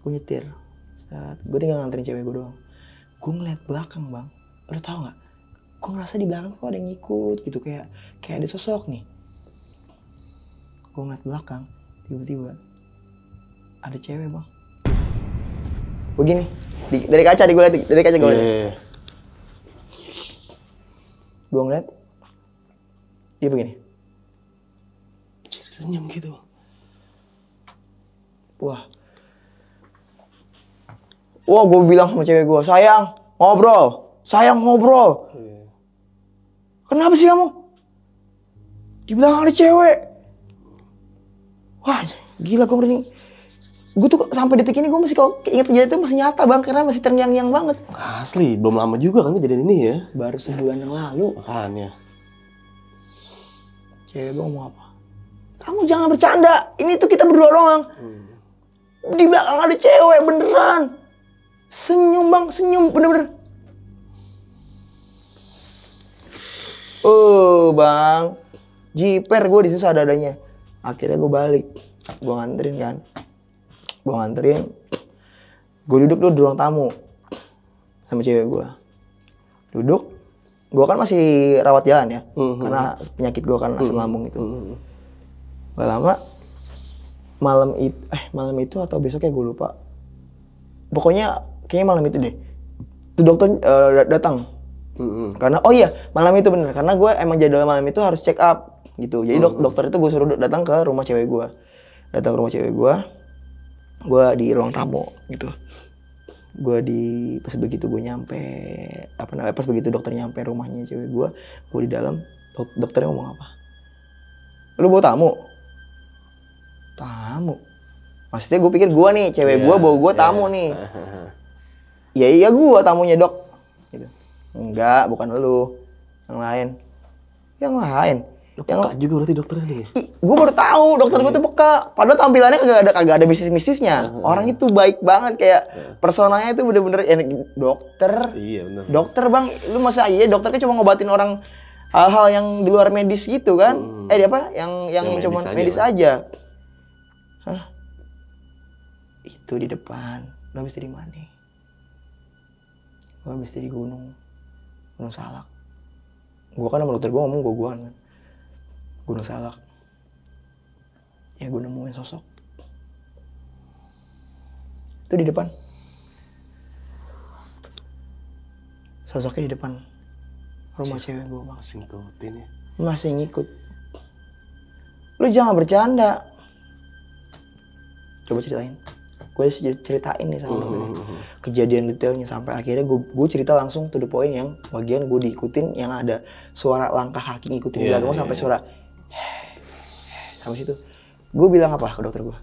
gue nyetir saat gue tinggal nganterin cewek gue doang gue ngeliat belakang bang lo tau nggak gue ngerasa di belakang kok ada yang ngikut gitu kayak kayak ada sosok nih gue ngeliat belakang tiba-tiba ada cewek bang begini di, dari kaca di gue liat dari kaca gue iya, iya, iya. gue ngeliat dia begini senyum gitu wah wah gue bilang sama cewek gue sayang ngobrol sayang ngobrol kenapa sih kamu di belakang ada cewek wah gila gue merinding gue tuh sampai detik ini gue masih kau inget aja itu masih nyata bang karena masih terngiang-ngiang banget asli belum lama juga kan kejadian ini ya baru sebulan yang lalu ya. cewek gue mau apa kamu jangan bercanda ini tuh kita berdua doang hmm. di belakang ada cewek beneran senyum bang senyum bener-bener oh bang jiper gue di sini ada adanya akhirnya gue balik gue nganterin kan gue nganterin gue duduk dulu di ruang tamu sama cewek gue duduk gue kan masih rawat jalan ya mm-hmm. karena penyakit gue kan asam mm-hmm. lambung itu mm-hmm. Hmm. gak lama malam itu eh malam itu atau besoknya gue lupa pokoknya kayaknya malam itu deh tuh dokter uh, datang mm-hmm. karena oh iya malam itu bener karena gue emang jadwal malam itu harus check up gitu jadi dok hmm. dokter itu gue suruh datang ke rumah cewek gue datang ke rumah cewek gue gue di ruang tamu gitu gue di pas begitu gue nyampe apa namanya pas begitu dokter nyampe rumahnya cewek gue gue di dalam dok, dokternya ngomong apa lu bawa tamu tamu maksudnya gue pikir gue nih cewek yeah, gue iya, bawa gue yeah. tamu nih ya iya gue tamunya dok gitu enggak bukan lu yang lain yang lain yang peka juga berarti dokternya nih. Gue baru tahu dokter gue tuh iya. peka. Padahal tampilannya kagak ada kagak ada mistis-mistisnya. Iya, iya. Orang itu baik banget kayak yeah. personanya itu bener-bener ya, dokter. Iya benar. Dokter bang, lu masa iya dokter kan cuma ngobatin orang hal-hal yang di luar medis gitu kan? Hmm. Eh dia apa? Yang yang, yang cuma medis aja. aja. Hah? Itu di depan. Lo habis di mana? Gue habis di gunung. Gunung Salak. Gue kan sama dokter gue ngomong gue-guan kan Gunung Salak ya gue nemuin sosok itu di depan sosoknya di depan rumah Cik, cewek gue masih ngikutin ya masih ngikut lu jangan bercanda coba ceritain gue ceritain nih sama mm kejadian detailnya sampai akhirnya gue gue cerita langsung to the point yang bagian gue diikutin yang ada suara langkah kaki ngikutin yeah, belakang yeah, sampai iya. suara Sampai situ. Gue bilang apa ke dokter gue?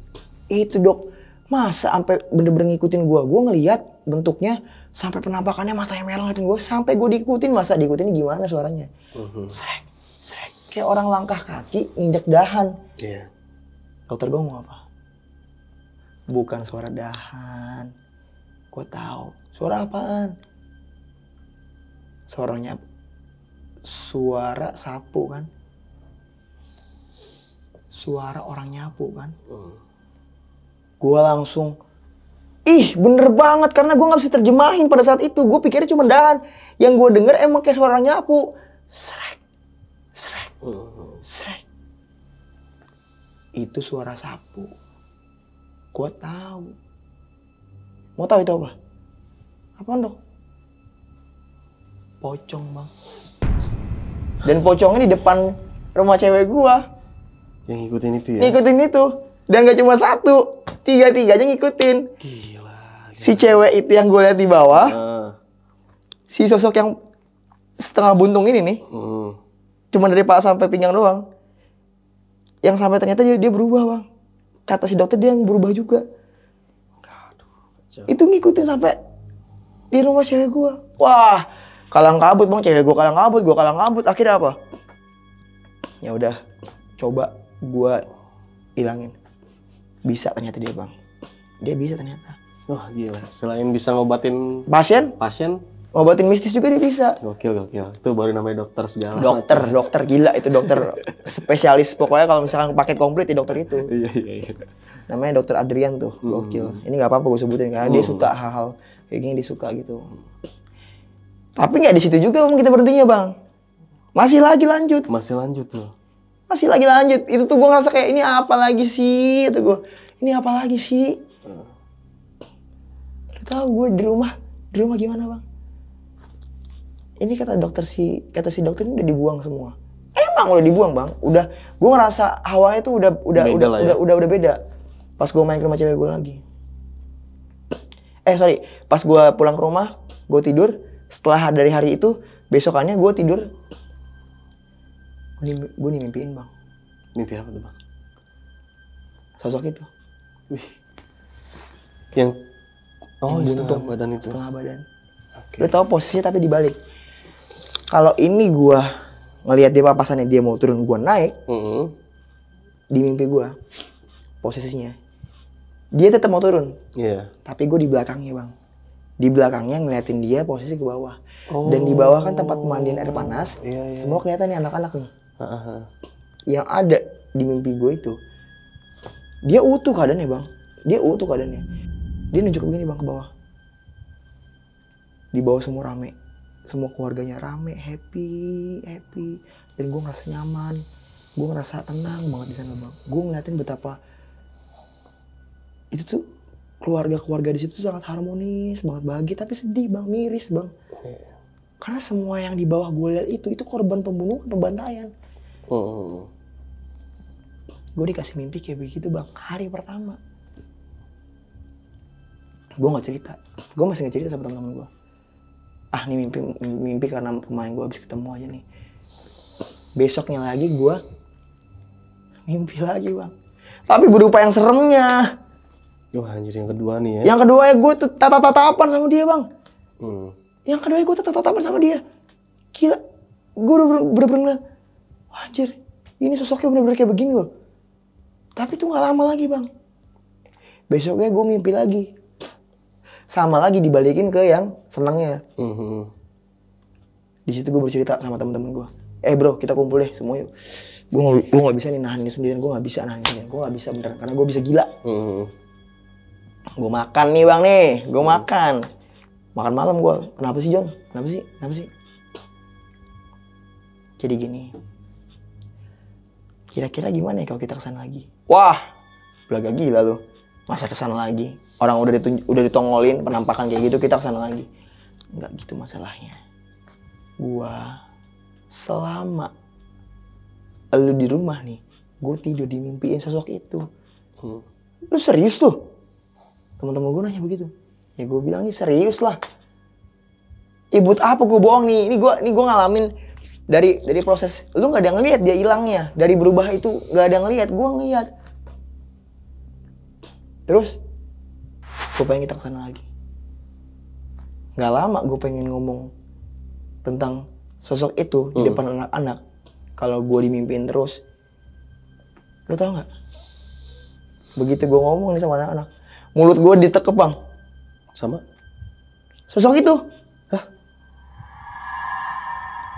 Itu dok, masa sampai bener-bener ngikutin gue. Gue ngeliat bentuknya sampai penampakannya matanya merah ngeliatin gue. Sampai gue diikutin, masa diikutin gimana suaranya? Mhm. Srek, srek. Kayak orang langkah kaki nginjek dahan. Yeah. Dokter gue mau apa? Bukan suara dahan. Gue tahu. Suara apaan? Suaranya suara sapu kan? suara orang nyapu kan. Hmm. Gue langsung, ih bener banget karena gue nggak bisa terjemahin pada saat itu. Gue pikirnya cuma dan Yang gue denger emang kayak suara orang nyapu. Srek, srek, hmm. srek. Itu suara sapu. Gue tahu. Mau tahu itu apa? Apa dong? Pocong bang. Dan pocongnya di depan rumah cewek gue yang ngikutin itu ya? Ngikutin itu. Dan gak cuma satu. Tiga-tiganya ngikutin. Gila, gila. Si cewek itu yang gue lihat di bawah. Uh. Si sosok yang setengah buntung ini nih. Uh. Cuma dari pak sampai pinggang doang. Yang sampai ternyata dia, dia berubah bang. Kata si dokter dia yang berubah juga. Aduh, itu ngikutin sampai di rumah cewek gue. Wah, kalang kabut bang cewek gue kalang kabut, gue kalang kabut. Akhirnya apa? Ya udah, coba gue hilangin bisa ternyata dia bang dia bisa ternyata wah gila selain bisa ngobatin pasien pasien ngobatin mistis juga dia bisa gokil gokil itu baru namanya dokter segala dokter dokter gila itu dokter spesialis pokoknya kalau misalkan paket komplit ya dokter itu iya iya iya namanya dokter Adrian tuh hmm. gokil hmm. ini nggak apa-apa gue sebutin karena hmm. dia suka hal-hal kayak gini dia suka gitu tapi nggak di situ juga kita berhentinya bang masih lagi lanjut masih lanjut tuh masih lagi lanjut itu tuh gue ngerasa kayak ini apa lagi sih itu gue ini apa lagi sih hmm. tahu gue di rumah di rumah gimana bang ini kata dokter si kata si dokter ini udah dibuang semua emang udah dibuang bang udah gue ngerasa hawanya tuh udah udah beda udah, ya. udah udah udah beda pas gue main ke rumah cewek gue lagi eh sorry pas gue pulang ke rumah gue tidur setelah dari hari itu besokannya gue tidur gue nih mimpiin bang mimpi apa tuh bang sosok itu wih yang oh yang setengah buntung, badan itu setengah badan okay. lo tau posisinya tapi dibalik kalau ini gue ngelihat dia papasannya dia mau turun gue naik mm -hmm. di mimpi gue posisinya dia tetap mau turun yeah. tapi gue di belakangnya bang di belakangnya ngeliatin dia posisi ke bawah oh. dan di bawah kan tempat pemandian air panas yeah, oh, yeah. Iya. semua kelihatan nih anak-anak nih uh, yang ada di mimpi gue itu dia utuh keadaannya bang dia utuh keadaannya dia nunjuk begini bang ke bawah di bawah semua rame semua keluarganya rame happy happy dan gue ngerasa nyaman gue ngerasa tenang banget di sana bang gue ngeliatin betapa itu tuh keluarga-keluarga di situ sangat harmonis banget bahagia tapi sedih bang miris bang iya. karena semua yang di bawah gue lihat itu itu korban pembunuhan pembantaian Hmm. Oh. Gue dikasih mimpi kayak begitu bang, hari pertama. Gue nggak cerita, gue masih nggak cerita sama temen teman gue. Ah ini mimpi, mimpi karena pemain gue habis ketemu aja nih. Besoknya lagi gue mimpi lagi bang. Tapi berupa yang seremnya. Wah anjir yang kedua nih ya. Yang kedua ya gue tatap-tatapan sama dia bang. Hmm. Yang kedua ya gue tatap-tatapan sama dia. Gila. Gue udah bener-bener anjir ini sosoknya bener-bener kayak begini loh. Tapi tuh nggak lama lagi bang. Besoknya gue mimpi lagi. Sama lagi dibalikin ke yang senangnya. Mm -hmm. Di situ gue bercerita sama temen-temen gue. Eh bro kita kumpul deh semuanya Gue gak, gak bisa nih nahan ini sendirian. Gue gak bisa nahan ini sendirian. Gue gak bisa beneran. Karena gue bisa gila. Mm -hmm. Gue makan nih bang nih. Gue mm -hmm. makan. Makan malam gue. Kenapa sih John? Kenapa sih? Kenapa sih? Jadi gini Kira-kira gimana ya kalau kita kesana lagi? Wah, belaga gila lu. Masa kesana lagi? Orang udah ditun- udah ditongolin penampakan kayak gitu kita kesana lagi. Enggak gitu masalahnya. Gua selama lu di rumah nih, gue tidur dimimpiin sosok itu. Hmm. Lu serius tuh? Teman-teman gue nanya begitu. Ya gue bilang, serius lah. Ibut apa gue bohong nih? Ini gue ini gua ngalamin dari dari proses lu nggak ada yang ngelihat dia hilangnya dari berubah itu nggak ada yang ngelihat gue ngeliat terus gue pengen kita kesana lagi nggak lama gue pengen ngomong tentang sosok itu hmm. di depan anak-anak kalau gue dimimpin terus lu tau nggak begitu gue ngomong nih sama anak-anak mulut gue ditekep bang sama sosok itu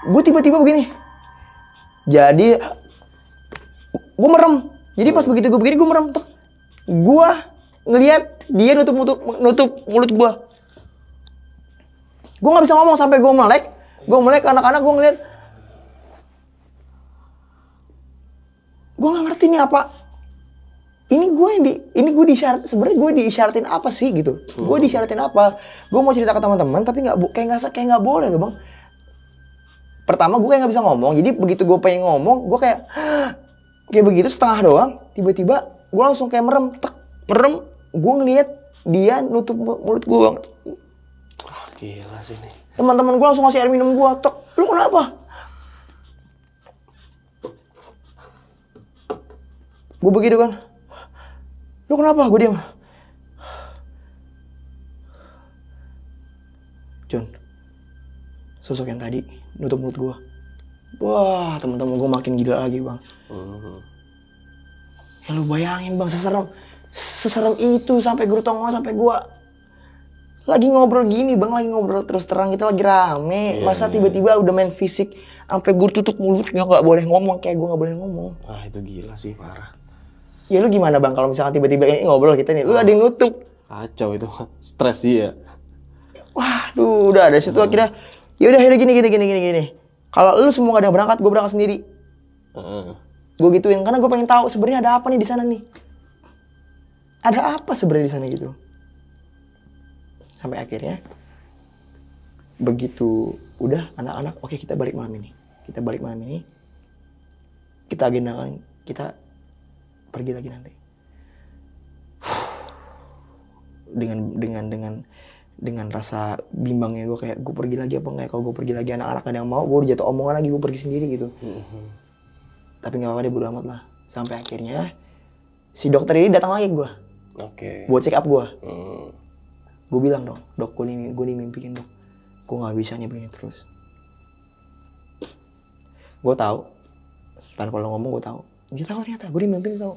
gue tiba-tiba begini jadi gue merem jadi pas begitu gue begini gue merem tuh gue ngelihat dia nutup nutup nutup mulut gue gue nggak bisa ngomong sampai gue melek gue melek anak-anak gue ngeliat gue nggak ngerti nih apa ini gue yang di ini gue disyarat sebenarnya gue diisyaratin apa sih gitu gue hmm. disyaratin apa gue mau cerita ke teman-teman tapi nggak kayak nggak kayak nggak boleh tuh bang pertama gue kayak nggak bisa ngomong jadi begitu gue pengen ngomong gue kayak kayak begitu setengah doang tiba-tiba gue langsung kayak merem tek merem gue ngeliat dia nutup mulut gue ah gila sih ini teman-teman gue langsung ngasih air minum gue tek lu kenapa gue begitu kan lu kenapa gue diam John sosok yang tadi nutup mulut gue wah teman-teman gue makin gila lagi bang mm-hmm. ya lu bayangin bang seserem seserem itu sampai guru tongo sampai gue lagi ngobrol gini bang lagi ngobrol terus terang kita lagi rame yeah, masa yeah. tiba-tiba udah main fisik sampai gue tutup mulut gue nggak boleh ngomong kayak gue nggak boleh ngomong ah itu gila sih parah ya lu gimana bang kalau misalnya tiba-tiba ini ngobrol kita nih lu ada yang nutup kacau itu stres sih ya wah udah ada situ hmm. akhirnya ya udah gini gini gini gini gini kalau lu semua gak ada berangkat gue berangkat sendiri mm. gue gituin karena gue pengen tahu sebenarnya ada apa nih di sana nih ada apa sebenarnya di sana gitu sampai akhirnya begitu udah anak-anak oke okay, kita balik malam ini kita balik malam ini kita agendakan kita pergi lagi nanti dengan dengan dengan dengan rasa bimbangnya gue kayak gue pergi lagi apa enggak ya kalau gue pergi lagi anak-anak ada yang mau gue udah jatuh omongan lagi gue pergi sendiri gitu mm-hmm. tapi nggak apa-apa deh bodo amat lah sampai akhirnya si dokter ini datang lagi gue okay. buat check up gue mm. gue bilang dong dok gue ini gue ini mimpiin dok gue nggak bisa nih begini terus gue tahu tanpa lo ngomong gue tahu dia tahu ternyata gue ini mimpiin tahu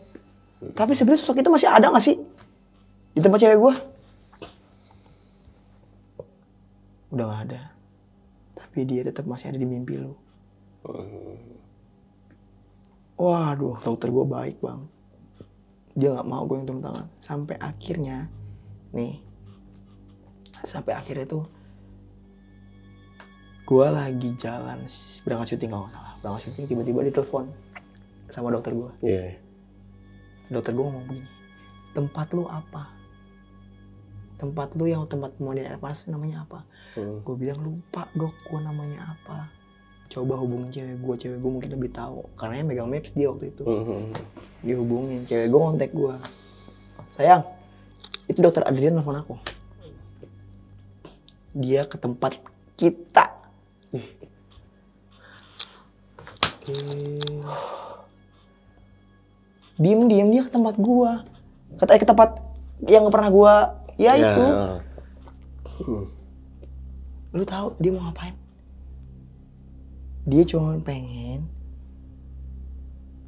mm. tapi sebenarnya sosok itu masih ada nggak sih di tempat cewek gue udah gak ada. Tapi dia tetap masih ada di mimpi lu. Hmm. Waduh, dokter gue baik bang. Dia gak mau gue yang turun tangan. Sampai akhirnya, nih, sampai akhirnya tuh gue lagi jalan berangkat syuting kalau nggak salah. Berangkat syuting tiba-tiba ditelepon sama dokter gue. Yeah. Iya. Dokter gue ngomong begini, tempat lu apa? tempat lu yang tempat pemandian air panas namanya apa hmm. gue bilang lupa dok gue namanya apa coba hubungin cewek gue cewek gue mungkin lebih tahu karena yang megang maps dia waktu itu hmm. hmm, hmm. dihubungin cewek gue kontak gue sayang itu dokter Adrian nelfon aku dia ke tempat kita Oke. Diem diem dia ke tempat gue. Kata ke tempat yang pernah gue ya, yeah. itu hmm. lu tahu dia mau ngapain dia cuma pengen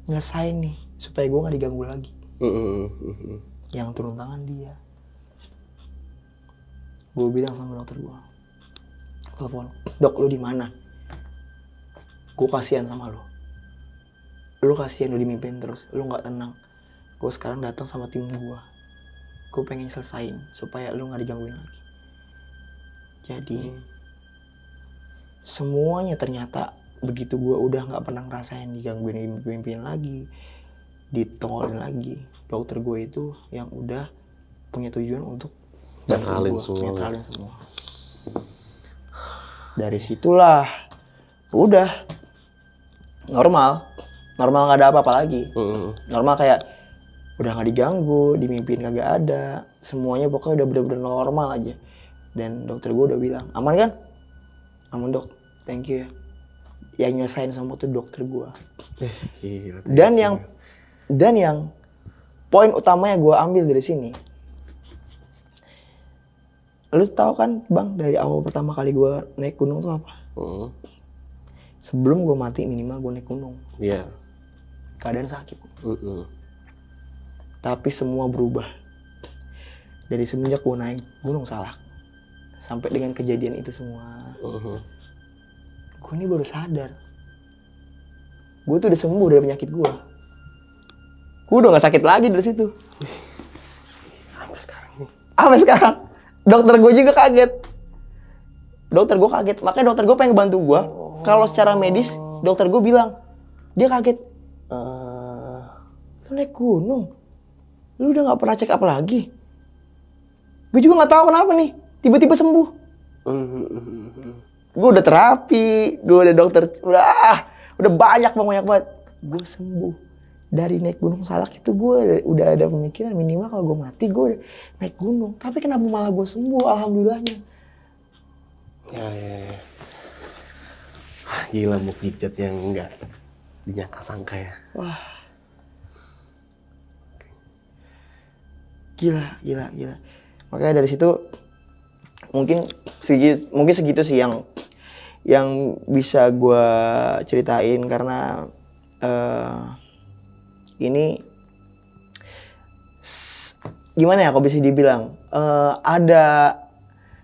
nyelesain nih supaya gue nggak diganggu lagi hmm, hmm, yang turun tangan dia gue bilang sama dokter gue telepon dok lu di mana gue kasihan sama lo, lu kasihan lu dimimpin terus lu nggak tenang gue sekarang datang sama tim gue gue pengen selesain supaya lu nggak digangguin lagi jadi hmm. semuanya ternyata begitu gue udah nggak pernah ngerasain digangguin pemimpin lagi ditolin lagi dokter gue itu yang udah punya tujuan untuk netralin semua netralin semua dari situlah udah normal normal nggak ada apa-apa lagi -hmm. normal kayak udah nggak diganggu dimimpin kagak ada semuanya pokoknya udah bener-bener normal aja dan dokter gue udah bilang aman kan aman dok thank you ya. yang nyelesain semua tuh dokter gue eh, dan yang dan yang poin utamanya gue ambil dari sini lu tahu kan bang dari awal pertama kali gue naik gunung tuh apa hmm. sebelum gue mati minimal gue naik gunung iya keadaan sakit tapi semua berubah. Dari semenjak gue naik Gunung Salak sampai dengan kejadian itu semua, uh-huh. gue ini baru sadar. Gue tuh udah sembuh dari penyakit gue. Gue udah gak sakit lagi dari situ. Sampai sekarang Sampai sekarang. Dokter gue juga kaget. Dokter gue kaget. Makanya dokter gue pengen bantu gue. Kalau secara medis, dokter gue bilang. Dia kaget. Uh, lu naik gunung Lu udah nggak pernah cek up lagi. Gue juga nggak tahu kenapa nih. Tiba-tiba sembuh. Gue udah terapi, gue udah dokter, udah ah, udah banyak bang banyak banget. Gue sembuh dari naik gunung salak itu gue udah ada pemikiran minimal kalau gue mati gue naik gunung. Tapi kenapa malah gue sembuh? Alhamdulillahnya. Ya, ya, ya. Gila mukjizat yang enggak dinyangka sangka ya. Wah. gila gila gila makanya dari situ mungkin segitu mungkin segitu sih yang yang bisa gue ceritain karena uh, ini gimana ya kok bisa dibilang uh, ada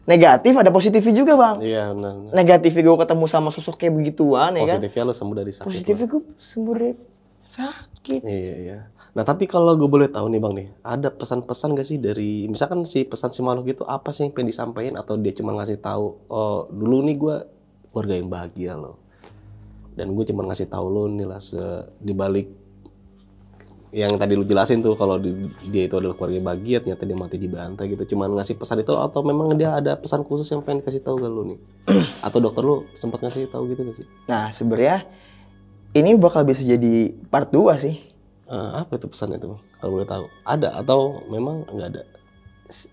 negatif ada positif juga bang iya benar, benar. negatifnya gue ketemu sama sosok kayak begituan ya kan positifnya lo sembuh dari sakit positif gue sembuh dari sakit iya iya Nah, tapi kalau gue boleh tahu nih Bang nih, ada pesan-pesan gak sih dari misalkan si pesan si makhluk gitu apa sih yang pengen disampaikan atau dia cuma ngasih tahu oh, dulu nih gue keluarga yang bahagia loh. Dan gue cuma ngasih tahu lo nih lah se dibalik yang tadi lu jelasin tuh kalau dia itu adalah keluarga bahagia ternyata dia mati di bantai gitu cuman ngasih pesan itu atau memang dia ada pesan khusus yang pengen kasih tahu ke lu nih atau dokter lu sempat ngasih tahu gitu gak sih nah sebenarnya ini bakal bisa jadi part 2 sih uh, apa itu pesannya itu kalau boleh tahu ada atau memang nggak ada Se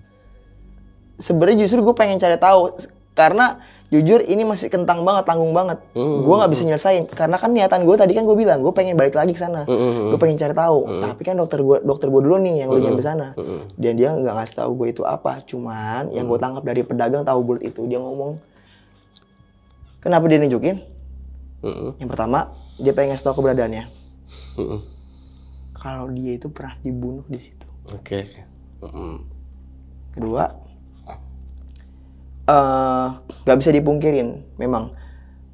sebenarnya justru gue pengen cari tahu karena jujur ini masih kentang banget tanggung banget mm, gue nggak bisa nyelesain karena kan niatan gue tadi kan gue bilang gue pengen balik lagi ke sana hmm, hmm, mm, gue pengen cari tahu mm, tapi kan dokter gue dokter gue dulu nih yang udah hmm, nyampe sana dan dia nggak ngasih tahu gue itu apa cuman yang gue tangkap dari pedagang tahu bulat itu dia ngomong kenapa dia nunjukin yang pertama dia pengen ngasih tahu keberadaannya kalau dia itu pernah dibunuh di situ. Oke. Okay. Mm. Kedua, eh, nggak uh, bisa dipungkirin memang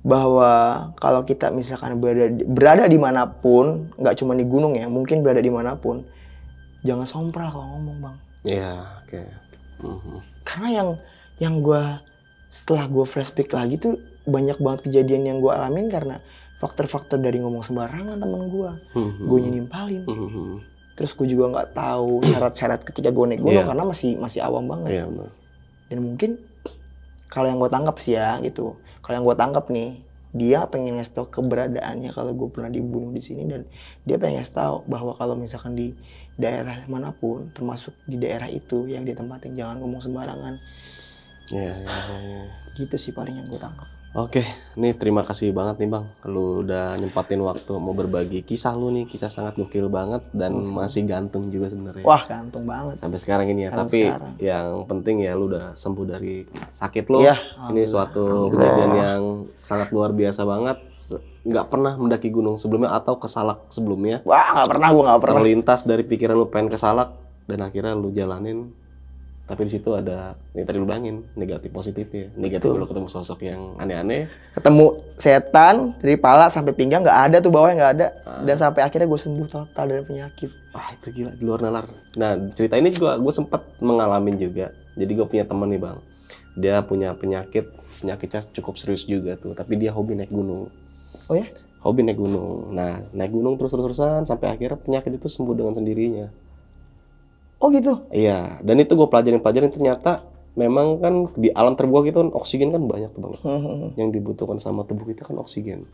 bahwa kalau kita misalkan berada berada dimanapun, nggak cuma di gunung ya, mungkin berada di dimanapun, jangan sompral kalau ngomong bang. Iya, yeah, oke. Okay. Mm-hmm. Karena yang yang gue setelah gue flashback lagi tuh banyak banget kejadian yang gue alamin karena faktor-faktor dari ngomong sembarangan temen gue hmm. hmm. gue nyimpalin hmm. hmm, hmm. terus gue juga nggak tahu syarat-syarat ketika gue naik gunung yeah. karena masih masih awam banget yeah, bener. dan mungkin kalau yang gue tangkap sih ya gitu kalau yang gue tangkap nih dia pengen ngasih tahu keberadaannya kalau gue pernah dibunuh di sini dan dia pengen ngasih tahu bahwa kalau misalkan di daerah manapun termasuk di daerah itu yang ditempatin jangan ngomong sembarangan. Iya, yeah, yeah, Yeah. Gitu sih paling yang gue tangkap. Oke, nih terima kasih banget nih Bang. Lu udah nyempatin waktu mau berbagi kisah lu nih, kisah sangat gokil banget dan oh, masih ganteng juga sebenarnya. Wah, ganteng banget. Sampai sekarang ini ya, Sampai tapi sekarang. yang penting ya lu udah sembuh dari sakit lu. Ya, ini suatu kejadian yang sangat luar biasa banget. Gak pernah mendaki gunung sebelumnya atau ke Salak sebelumnya. Wah, gak pernah Gue gak pernah. Terlintas dari pikiran lu pengen ke Salak dan akhirnya lu jalanin tapi di situ ada ini tadi lu bangin negatif positif ya negatif lu ketemu sosok yang aneh-aneh ketemu setan dari pala sampai pinggang nggak ada tuh bawahnya nggak ada ah. dan sampai akhirnya gue sembuh total dari penyakit wah itu gila di luar nalar nah cerita ini juga gue sempet mengalamin juga jadi gue punya temen nih bang dia punya penyakit penyakitnya cukup serius juga tuh tapi dia hobi naik gunung oh ya hobi naik gunung nah naik gunung terus terusan sampai akhirnya penyakit itu sembuh dengan sendirinya Oh gitu? Iya, dan itu gue pelajarin-pelajarin ternyata memang kan di alam terbuka gitu kan oksigen kan banyak tuh bang. Hmm, hmm, hmm. Yang dibutuhkan sama tubuh kita kan oksigen.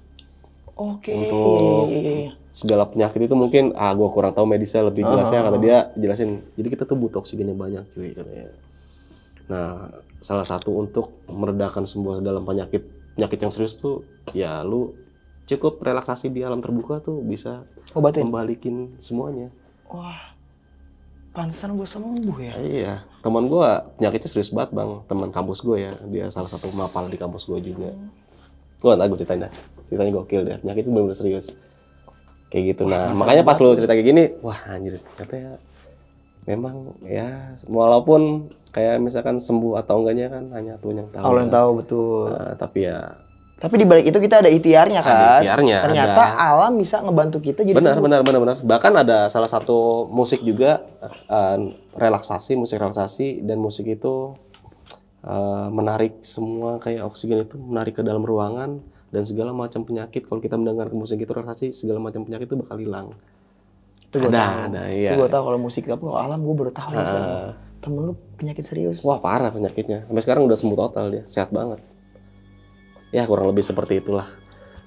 Oke. Okay. Untuk iya, iya, iya. segala penyakit itu mungkin ah gue kurang tahu medisnya lebih ah, jelasnya uh-huh. kata ah. dia jelasin. Jadi kita tuh butuh oksigen yang banyak cuy katanya. Nah, salah satu untuk meredakan sebuah dalam penyakit penyakit yang serius tuh ya lu cukup relaksasi di alam terbuka tuh bisa Obatin. membalikin semuanya. Wah pantesan gue sembuh ya. Iya, teman gue penyakitnya serius banget bang, teman kampus gue ya, dia salah satu mapal di kampus gue juga. Gue nggak gue ceritain dah, ceritanya gokil deh, penyakit itu benar-benar serius. Kayak gitu, nah, wah, nah makanya pas lo cerita kayak gini, wah anjir, Katanya memang ya walaupun kayak misalkan sembuh atau enggaknya kan hanya tuh yang tahu. Allah yang kan. tahu betul. Nah, tapi ya tapi di balik itu kita ada ikhtiarnya kan. Ada ikhtiarnya. Ternyata ada. alam bisa ngebantu kita jadi Benar, benar, benar, benar. Bahkan ada salah satu musik juga uh, relaksasi, musik relaksasi dan musik itu uh, menarik semua kayak oksigen itu menarik ke dalam ruangan dan segala macam penyakit kalau kita mendengar musik itu relaksasi segala macam penyakit itu bakal hilang. Itu ada, tahu. Ada, iya. Itu gue tahu kalau musik tapi kalau oh, alam gua baru tahu uh, Temen lu penyakit serius. Wah, parah penyakitnya. Sampai sekarang udah sembuh total dia, sehat banget ya kurang lebih seperti itulah.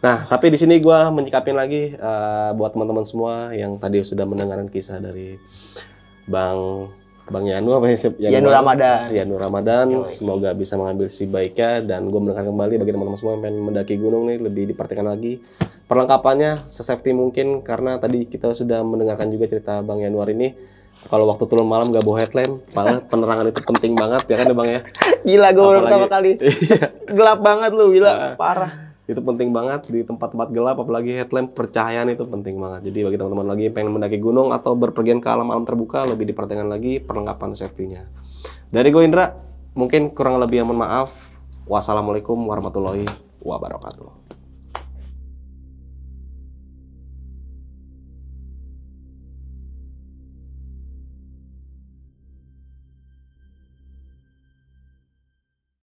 Nah, tapi di sini gue menyikapin lagi uh, buat teman-teman semua yang tadi sudah mendengarkan kisah dari Bang Bang Yanu apa ya? Yanu Ramadan. Yanu Ramadan. Yoi. Semoga bisa mengambil si baiknya dan gue menekankan kembali bagi teman-teman semua yang pengen mendaki gunung nih lebih diperhatikan lagi perlengkapannya sesafety mungkin karena tadi kita sudah mendengarkan juga cerita Bang Yanuar ini kalau waktu turun malam gak bawa headlamp, malah penerangan itu penting banget ya kan ya, bang ya. Gila gue baru pertama kali. Iya. gelap banget lu, gila nah, parah. Itu penting banget di tempat-tempat gelap, apalagi headlamp percahayaan itu penting banget. Jadi bagi teman-teman lagi pengen mendaki gunung atau berpergian ke alam-alam terbuka, lebih diperhatikan lagi perlengkapan safety-nya. Dari gue Indra, mungkin kurang lebih yang mohon maaf. Wassalamualaikum warahmatullahi wabarakatuh.